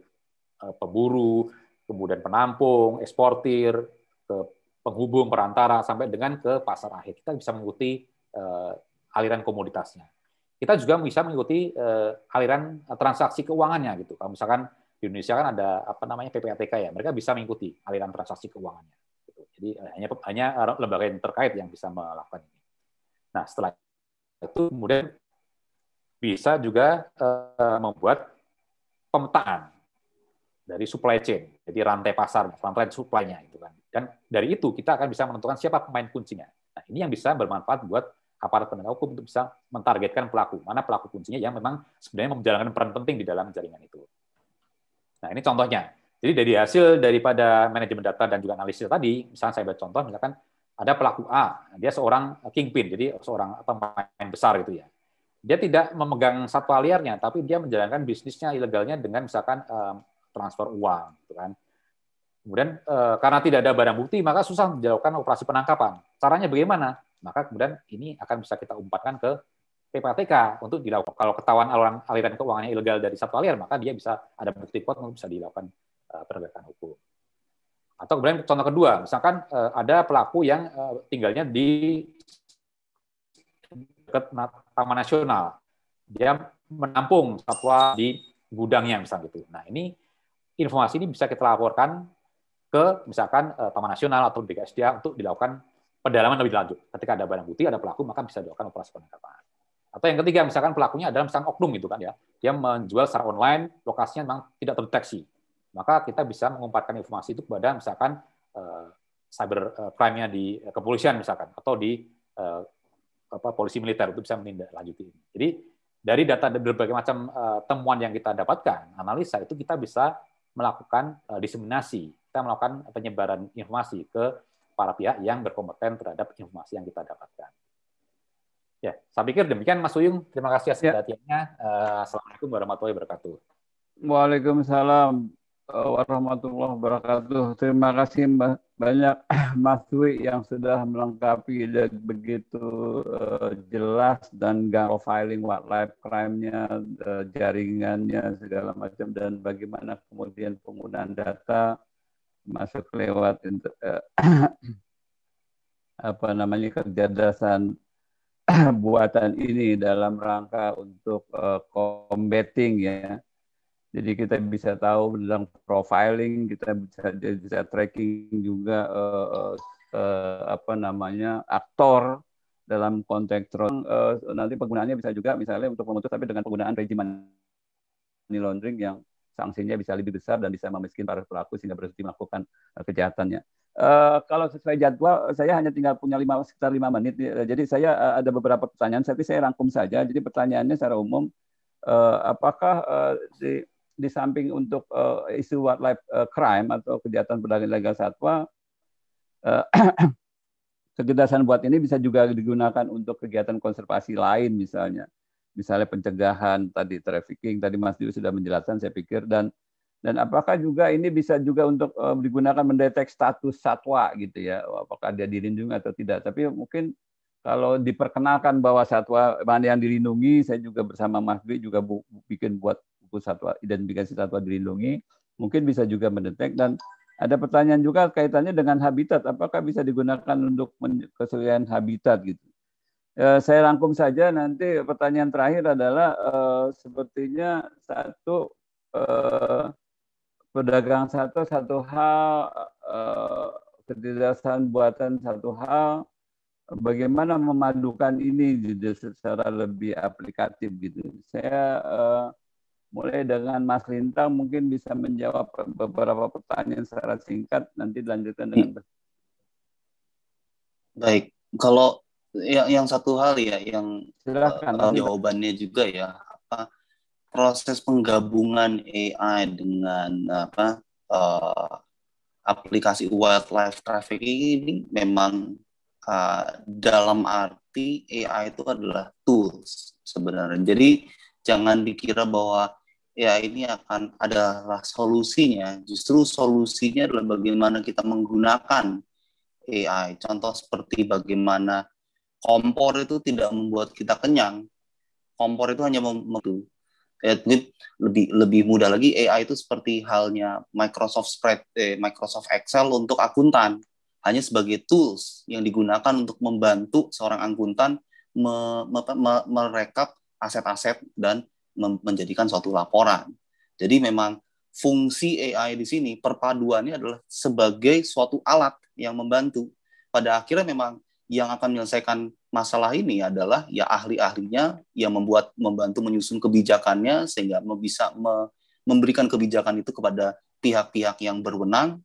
[SPEAKER 5] uh, pemburu, kemudian penampung, eksportir, ke penghubung perantara sampai dengan ke pasar akhir. Kita bisa mengikuti uh, aliran komoditasnya. Kita juga bisa mengikuti uh, aliran transaksi keuangannya gitu. Kalau misalkan di Indonesia kan ada apa namanya PPATK ya, mereka bisa mengikuti aliran transaksi keuangannya jadi eh, hanya hanya eh, lembaga yang terkait yang bisa melakukan ini. Nah, setelah itu kemudian bisa juga uh, membuat pemetaan dari supply chain, jadi rantai pasar, rantai supply-nya gitu kan. Dan dari itu kita akan bisa menentukan siapa pemain kuncinya. Nah, ini yang bisa bermanfaat buat aparat penegak hukum untuk bisa mentargetkan pelaku, mana pelaku kuncinya yang memang sebenarnya menjalankan peran penting di dalam jaringan itu. Nah, ini contohnya. Jadi dari hasil daripada manajemen data dan juga analisis tadi, misalnya saya buat contoh, misalkan ada pelaku A, dia seorang kingpin, jadi seorang pemain besar gitu ya. Dia tidak memegang satwa liarnya, tapi dia menjalankan bisnisnya ilegalnya dengan misalkan um, transfer uang, gitu kan. Kemudian e, karena tidak ada barang bukti, maka susah menjalankan operasi penangkapan. Caranya bagaimana? Maka kemudian ini akan bisa kita umpatkan ke PPATK untuk dilakukan. Kalau ketahuan aliran, aliran keuangannya ilegal dari satwa liar, maka dia bisa ada bukti kuat untuk bisa dilakukan Eh, penegakan hukum. Atau kemudian contoh kedua, misalkan eh, ada pelaku yang eh, tinggalnya di dekat Taman Nasional. Dia menampung satwa di gudangnya misalnya gitu. Nah, ini informasi ini bisa kita laporkan ke misalkan Taman Nasional atau BKSDA untuk dilakukan pendalaman lebih lanjut. Ketika ada barang bukti, ada pelaku, maka bisa dilakukan operasi penangkapan. Atau yang ketiga, misalkan pelakunya adalah misalkan oknum gitu kan ya. Dia menjual secara online, lokasinya memang tidak terdeteksi maka kita bisa mengumpatkan informasi itu kepada misalkan uh, cyber eh, crime-nya di eh, kepolisian misalkan atau di apa, polisi militer itu bisa menindaklanjuti ini. Jadi dari data berbagai macam temuan yang kita dapatkan, analisa itu kita bisa melakukan diseminasi, kita melakukan penyebaran informasi ke para pihak yang berkompeten terhadap informasi yang kita dapatkan. Ya, saya pikir demikian Mas Uyung. Terima kasih atas ya. perhatiannya. Uh, Assalamualaikum warahmatullahi wabarakatuh.
[SPEAKER 2] Waalaikumsalam. Eh, warahmatullahi wabarakatuh. Terima kasih banyak Mas Dwi yang sudah melengkapi dan begitu eh, jelas dan gak profiling wildlife crime-nya, eh, jaringannya segala macam dan bagaimana kemudian penggunaan data masuk lewat apa namanya kecerdasan buatan ini dalam rangka untuk uh, combating ya jadi kita bisa tahu tentang profiling, kita bisa bisa tracking juga uh, uh, apa namanya aktor dalam konteks uh, nanti penggunaannya bisa juga misalnya untuk pemutus tapi dengan penggunaan regimen money laundering yang sanksinya bisa lebih besar dan bisa memiskin para pelaku sehingga berhenti melakukan kejahatannya. Uh, kalau sesuai jadwal saya hanya tinggal punya lima sekitar lima menit jadi saya uh, ada beberapa pertanyaan tapi saya rangkum saja jadi pertanyaannya secara umum uh, apakah uh, di di samping untuk uh, isu wildlife uh, crime atau kejahatan pedagang ilegal satwa, uh, kecerdasan buat ini bisa juga digunakan untuk kegiatan konservasi lain misalnya. Misalnya pencegahan tadi trafficking tadi Mas dwi sudah menjelaskan saya pikir dan dan apakah juga ini bisa juga untuk uh, digunakan mendetek status satwa gitu ya apakah dia dilindungi atau tidak tapi mungkin kalau diperkenalkan bahwa satwa mana yang dilindungi saya juga bersama Mas Dwi juga bu, bikin buat buku satwa identifikasi satwa dilindungi mungkin bisa juga mendetek dan ada pertanyaan juga kaitannya dengan habitat apakah bisa digunakan untuk kesulitan habitat gitu e, saya rangkum saja nanti pertanyaan terakhir adalah e, sepertinya satu e, pedagang satu satu hal e, kecerdasan buatan satu hal bagaimana memadukan ini gitu, secara lebih aplikatif gitu. Saya uh, mulai dengan Mas Lintang mungkin bisa menjawab beberapa pertanyaan secara singkat nanti dilanjutkan dengan hmm.
[SPEAKER 4] baik kalau yang yang satu hal ya yang Silahkan, uh, eh, jawabannya juga ya apa proses penggabungan AI dengan apa uh, aplikasi wildlife traffic ini memang uh, dalam arti AI itu adalah tools sebenarnya jadi jangan dikira bahwa ya ini akan adalah solusinya. Justru solusinya adalah bagaimana kita menggunakan AI. Contoh seperti bagaimana kompor itu tidak membuat kita kenyang. Kompor itu hanya membantu. Ya, lebih lebih mudah lagi AI itu seperti halnya Microsoft Spread, eh, Microsoft Excel untuk akuntan. Hanya sebagai tools yang digunakan untuk membantu seorang akuntan me, me, me, merekap aset-aset dan menjadikan suatu laporan. Jadi memang fungsi AI di sini perpaduannya adalah sebagai suatu alat yang membantu. Pada akhirnya memang yang akan menyelesaikan masalah ini adalah ya ahli-ahlinya yang membuat membantu menyusun kebijakannya sehingga bisa me, memberikan kebijakan itu kepada pihak-pihak yang berwenang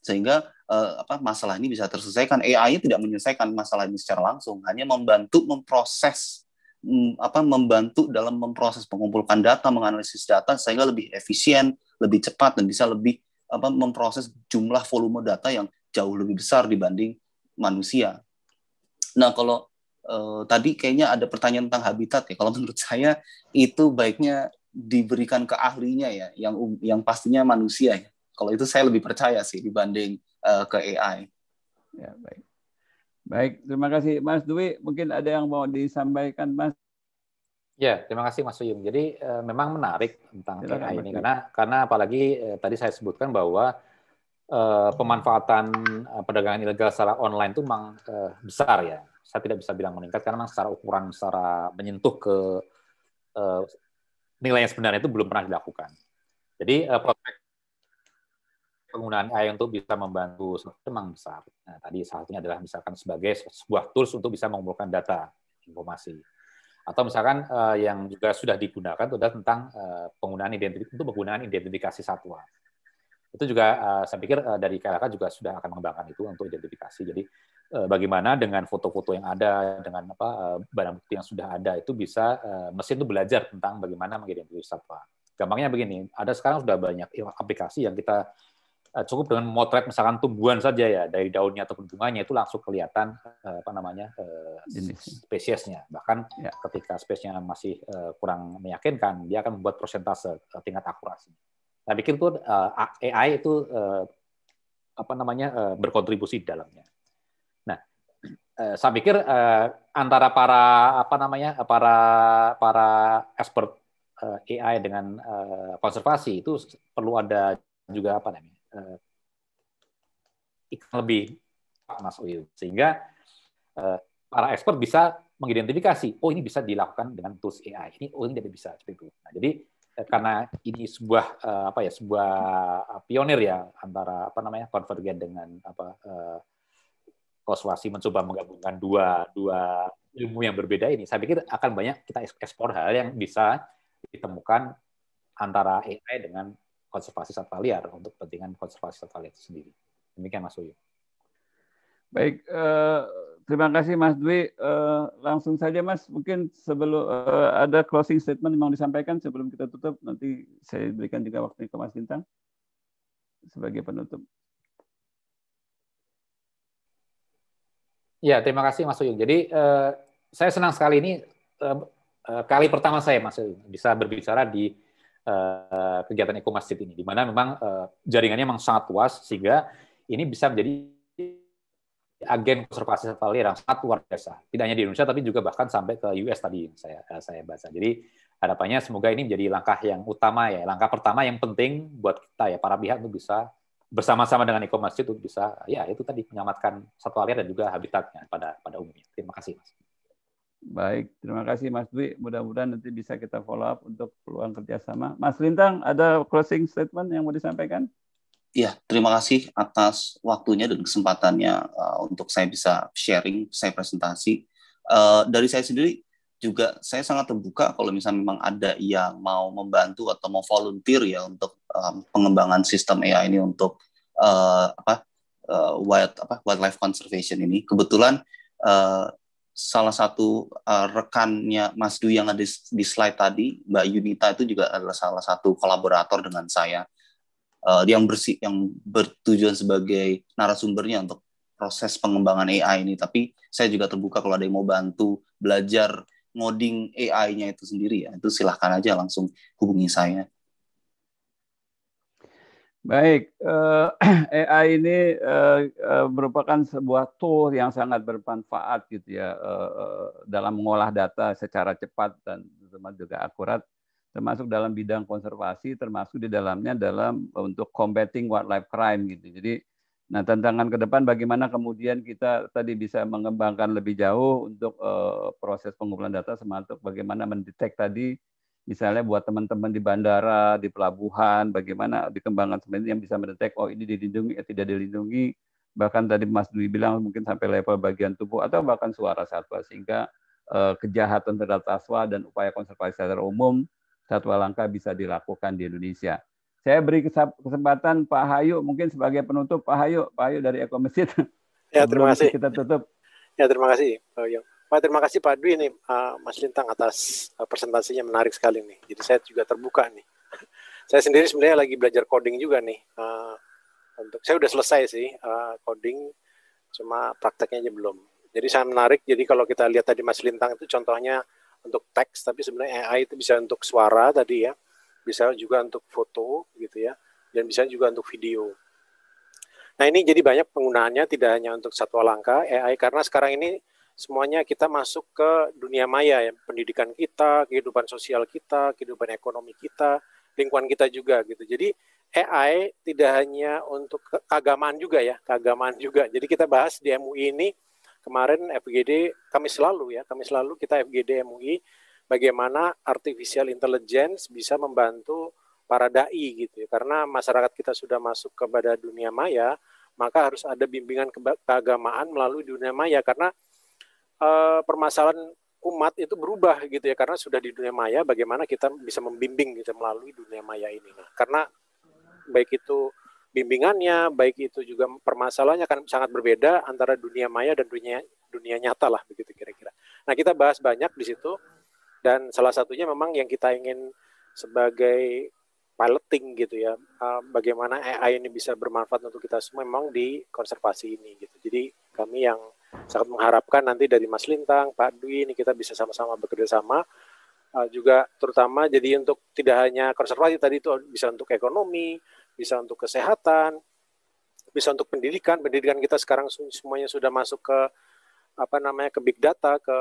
[SPEAKER 4] sehingga eh, apa masalah ini bisa terselesaikan. AI tidak menyelesaikan masalah ini secara langsung, hanya membantu memproses Mm, apa membantu dalam memproses pengumpulan data, menganalisis data sehingga lebih efisien, lebih cepat dan bisa lebih apa memproses jumlah volume data yang jauh lebih besar dibanding manusia. Nah, kalau eh, tadi kayaknya ada pertanyaan tentang habitat ya. Kalau menurut saya itu baiknya diberikan ke ahlinya ya, yang um, yang pastinya manusia ya. Kalau itu saya lebih percaya sih dibanding eh, ke
[SPEAKER 2] AI. Ya, baik. Baik, terima kasih Mas Dwi. Mungkin ada yang mau disampaikan Mas. Ya, terima kasih Mas Suyung. Jadi eh, memang menarik tentang AI ini Mas. karena
[SPEAKER 5] karena apalagi eh, tadi saya sebutkan bahwa eh, pemanfaatan eh, perdagangan ilegal secara online itu memang eh, besar ya. Saya tidak bisa bilang meningkat karena memang secara ukuran secara menyentuh ke eh, nilai yang sebenarnya itu belum pernah dilakukan. Jadi eh, penggunaan AI untuk bisa membantu memang besar. Nah, tadi salah satunya adalah misalkan sebagai sebuah tools untuk bisa mengumpulkan data informasi. Atau misalkan uh, yang juga sudah digunakan itu adalah tentang uh, penggunaan identifikasi untuk penggunaan identifikasi satwa. Itu juga uh, saya pikir uh, dari KLK juga sudah akan mengembangkan itu untuk identifikasi. Jadi uh, bagaimana dengan foto-foto yang ada, dengan apa uh, barang bukti yang sudah ada itu bisa uh, mesin itu belajar tentang bagaimana mengidentifikasi satwa gampangnya begini, ada sekarang sudah banyak aplikasi yang kita Eh, cukup dengan memotret misalkan tumbuhan saja ya dari daunnya ataupun bunganya itu langsung kelihatan eh, apa namanya eh, spesiesnya bahkan ya. ketika spesiesnya masih kurang meyakinkan dia akan membuat persentase tingkat akurasi. Nah, pikir tuh AI itu apa namanya berkontribusi di dalamnya. Nah, saya pikir antara para apa namanya para para expert AI dengan konservasi itu perlu ada juga apa namanya uh, eh, ikan lebih Mas Uyu. sehingga uh, para expert bisa mengidentifikasi oh ini bisa dilakukan dengan tools AI ini oh ini tidak bisa seperti itu nah, jadi uh, karena ini sebuah uh, apa ya sebuah pionir ya antara apa namanya konvergen dengan apa uh, Koswasi mencoba menggabungkan dua dua ilmu yang berbeda ini saya pikir akan banyak kita ekspor hal yang bisa ditemukan antara AI dengan konservasi satwa liar untuk kepentingan konservasi satwa liar itu sendiri. Demikian Mas Uyu.
[SPEAKER 2] Baik, eh, terima kasih Mas Dwi. Eh, langsung saja Mas, mungkin sebelum eh, ada closing statement yang mau disampaikan sebelum kita tutup, nanti saya berikan juga waktu ke Mas Bintang sebagai penutup.
[SPEAKER 5] Ya, terima kasih Mas Uyu. Jadi saya senang sekali ini kali pertama saya Mas Uyung, bisa berbicara di uh, kegiatan Eko Masjid ini, di mana memang uh, jaringannya memang sangat luas sehingga ini bisa menjadi agen konservasi satwa liar yang sangat luar biasa. Tidak hanya di Indonesia tapi juga bahkan sampai ke US tadi yang saya uh, saya baca. Jadi harapannya semoga ini menjadi langkah yang utama ya, langkah pertama yang penting buat kita ya para pihak untuk bisa bersama-sama dengan Eko Masjid itu bisa ya itu
[SPEAKER 2] tadi menyelamatkan satwa liar dan juga habitatnya pada pada umumnya. Terima kasih Mas. Baik, terima kasih Mas Dwi. Mudah-mudahan nanti bisa kita follow up untuk peluang kerjasama. Mas Lintang, ada closing statement yang mau disampaikan?
[SPEAKER 4] Ya, terima kasih atas waktunya dan kesempatannya uh, untuk saya bisa sharing, saya presentasi. Uh, dari saya sendiri juga saya sangat terbuka kalau misalnya memang ada yang mau membantu atau mau volunteer ya untuk um, pengembangan sistem AI ini untuk uh, apa uh, wild apa wildlife conservation ini. Kebetulan uh, salah satu uh, rekannya Mas Dwi yang ada di, slide tadi, Mbak Yunita itu juga adalah salah satu kolaborator dengan saya uh, yang bersih yang bertujuan sebagai narasumbernya untuk proses pengembangan AI ini. Tapi saya juga terbuka kalau ada yang mau bantu belajar
[SPEAKER 2] ngoding AI-nya itu sendiri ya, itu
[SPEAKER 4] silahkan aja langsung hubungi saya.
[SPEAKER 2] Baik, uh, eh, AI ini uh, uh, merupakan sebuah tool yang sangat bermanfaat gitu ya dalam mengolah data secara cepat dan termasuk juga akurat, termasuk dalam bidang konservasi, termasuk di dalamnya dalam untuk combating wildlife crime gitu. Jadi, nah tantangan ke depan bagaimana kemudian kita tadi bisa mengembangkan lebih jauh untuk proses pengumpulan data, termasuk bagaimana mendetek tadi misalnya buat teman-teman di bandara, di pelabuhan, bagaimana dikembangkan sebenarnya yang bisa mendetek oh ini dilindungi ya tidak dilindungi, bahkan tadi Mas Dwi bilang mungkin sampai level bagian tubuh atau bahkan suara satwa sehingga eh, kejahatan terhadap satwa dan upaya konservasi secara umum satwa langka bisa dilakukan di Indonesia. Saya beri kesempatan Pak Hayu mungkin sebagai penutup Pak Hayu, Pak Hayu dari Ekomesit. Ya, terima kasih. Kita tutup.
[SPEAKER 1] Ya, terima kasih Pak Hayu. Pak, terima kasih Pak Dwi ini uh, Mas Lintang atas uh, presentasinya menarik sekali nih. Jadi saya juga terbuka nih.
[SPEAKER 3] saya sendiri sebenarnya lagi
[SPEAKER 1] belajar coding juga nih. Uh, untuk saya udah selesai sih uh, coding, cuma prakteknya aja belum. Jadi sangat menarik. Jadi kalau kita lihat tadi Mas Lintang itu contohnya untuk teks, tapi sebenarnya AI itu bisa untuk suara tadi ya, bisa juga untuk foto gitu ya, dan bisa juga untuk video. Nah ini jadi banyak penggunaannya tidak hanya untuk satwa langka AI karena sekarang ini semuanya kita masuk ke dunia maya ya pendidikan kita kehidupan sosial kita kehidupan ekonomi kita lingkungan kita juga gitu jadi AI tidak hanya untuk keagamaan juga ya keagamaan juga jadi kita bahas di MUI ini kemarin FGD kami selalu ya kami selalu kita FGD MUI bagaimana artificial intelligence bisa membantu para dai gitu ya karena masyarakat kita sudah masuk kepada dunia maya maka harus ada bimbingan keagamaan melalui dunia maya karena uh, permasalahan umat itu berubah gitu ya karena sudah di dunia maya bagaimana kita bisa membimbing gitu ya, melalui dunia maya ini nah karena baik itu bimbingannya baik itu juga permasalahannya akan sangat berbeda antara dunia maya dan dunia dunia nyata lah begitu kira-kira nah kita bahas banyak di situ dan salah satunya memang yang kita ingin sebagai piloting gitu ya eh, bagaimana AI ini bisa bermanfaat untuk kita semua memang di konservasi ini gitu jadi kami yang sangat mengharapkan nanti dari Mas Lintang, Pak Dwi ini kita bisa sama-sama bekerja sama uh, juga terutama jadi untuk tidak hanya konservasi tadi itu bisa untuk ekonomi, bisa untuk kesehatan, bisa untuk pendidikan. Pendidikan kita sekarang semuanya sudah masuk ke apa namanya ke big data, ke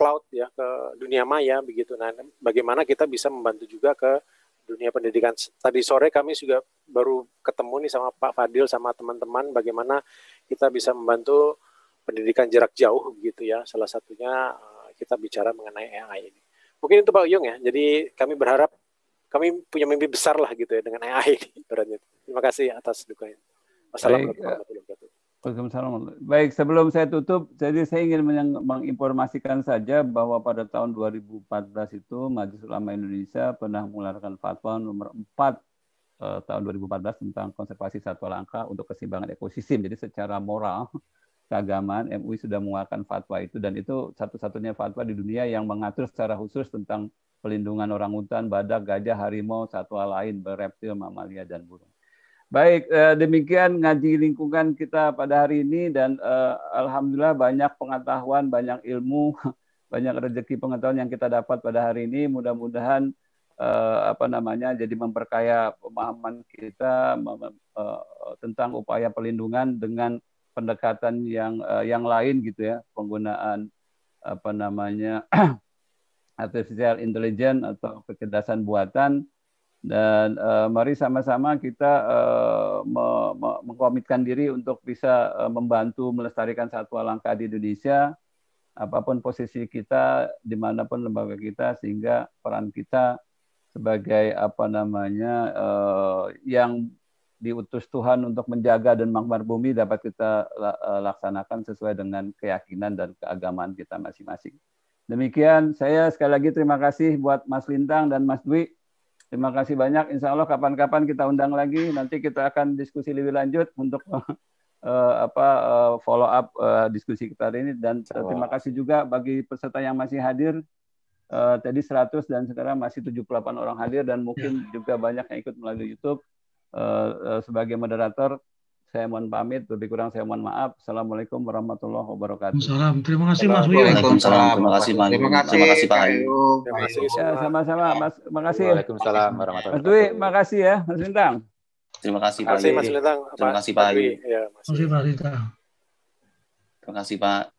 [SPEAKER 1] cloud ya, ke dunia maya begitu. Nah, bagaimana kita bisa membantu juga ke dunia pendidikan. Tadi sore kami juga baru ketemu nih sama Pak Fadil sama teman-teman bagaimana kita bisa membantu pendidikan jarak jauh gitu ya. Salah satunya eh, kita bicara mengenai AI ini. Mungkin itu Pak Uyung ya. Jadi kami berharap kami punya mimpi besar lah gitu ya dengan AI ini berarti Terima kasih atas dukanya. Wassalamualaikum eh, warahmatullahi wabarakatuh.
[SPEAKER 2] Baik, sebelum saya tutup, jadi saya ingin menginformasikan saja bahwa pada tahun 2014 itu Majelis Ulama Indonesia pernah mengeluarkan fatwa nomor 4 eh, tahun 2014 tentang konservasi satwa langka untuk keseimbangan ekosistem. Jadi secara moral keagamaan MUI sudah mengeluarkan fatwa itu dan itu satu-satunya fatwa di dunia yang mengatur secara khusus tentang pelindungan orang hutan, badak, gajah, harimau, satwa lain, bereptil, mamalia dan burung. Baik, eh, demikian ngaji lingkungan kita pada hari ini dan eh, alhamdulillah banyak pengetahuan, banyak ilmu, banyak rezeki pengetahuan yang kita dapat pada hari ini. Mudah-mudahan eh, apa namanya jadi memperkaya pemahaman kita eh, tentang upaya pelindungan dengan pendekatan yang uh, yang lain gitu ya penggunaan apa namanya artificial intelligence atau kecerdasan buatan dan uh, mari sama-sama kita uh, mengkomitkan diri untuk bisa uh, membantu melestarikan satwa langka di Indonesia apapun posisi kita dimanapun lembaga kita sehingga peran kita sebagai apa namanya uh, yang diutus Tuhan untuk menjaga dan makmur bumi dapat kita eh, laksanakan sesuai dengan keyakinan dan keagamaan kita masing-masing. Demikian saya sekali lagi terima kasih buat Mas Lintang dan Mas Dwi. Terima kasih banyak. Insya Allah kapan-kapan kita undang lagi. Nanti kita akan diskusi lebih lanjut untuk uh, apa uh, follow up uh, diskusi kita hari ini. Dan uh, terima kasih juga bagi peserta yang masih hadir. Uh, tadi 100 dan sekarang masih 78 orang hadir dan mungkin ya. juga banyak yang ikut melalui YouTube. Eh, eh, sebagai moderator saya mohon pamit, lebih kurang saya mohon maaf. Assalamualaikum warahmatullahi wabarakatuh. Salam. Terima kasih Mas wiyo Waalaikumsalam. Terima kasih Mas. Terima kasih. Pak Terima kasih. sama-sama Mas. Makasih. Waalaikumsalam warahmatullahi wabarakatuh. Mas makasih ya Mas Bintang.
[SPEAKER 5] Terima kasih Pak Terima ya, kasih Mas Terima kasih Pak Terima
[SPEAKER 2] kasih
[SPEAKER 3] Pak
[SPEAKER 4] Terima kasih Pak.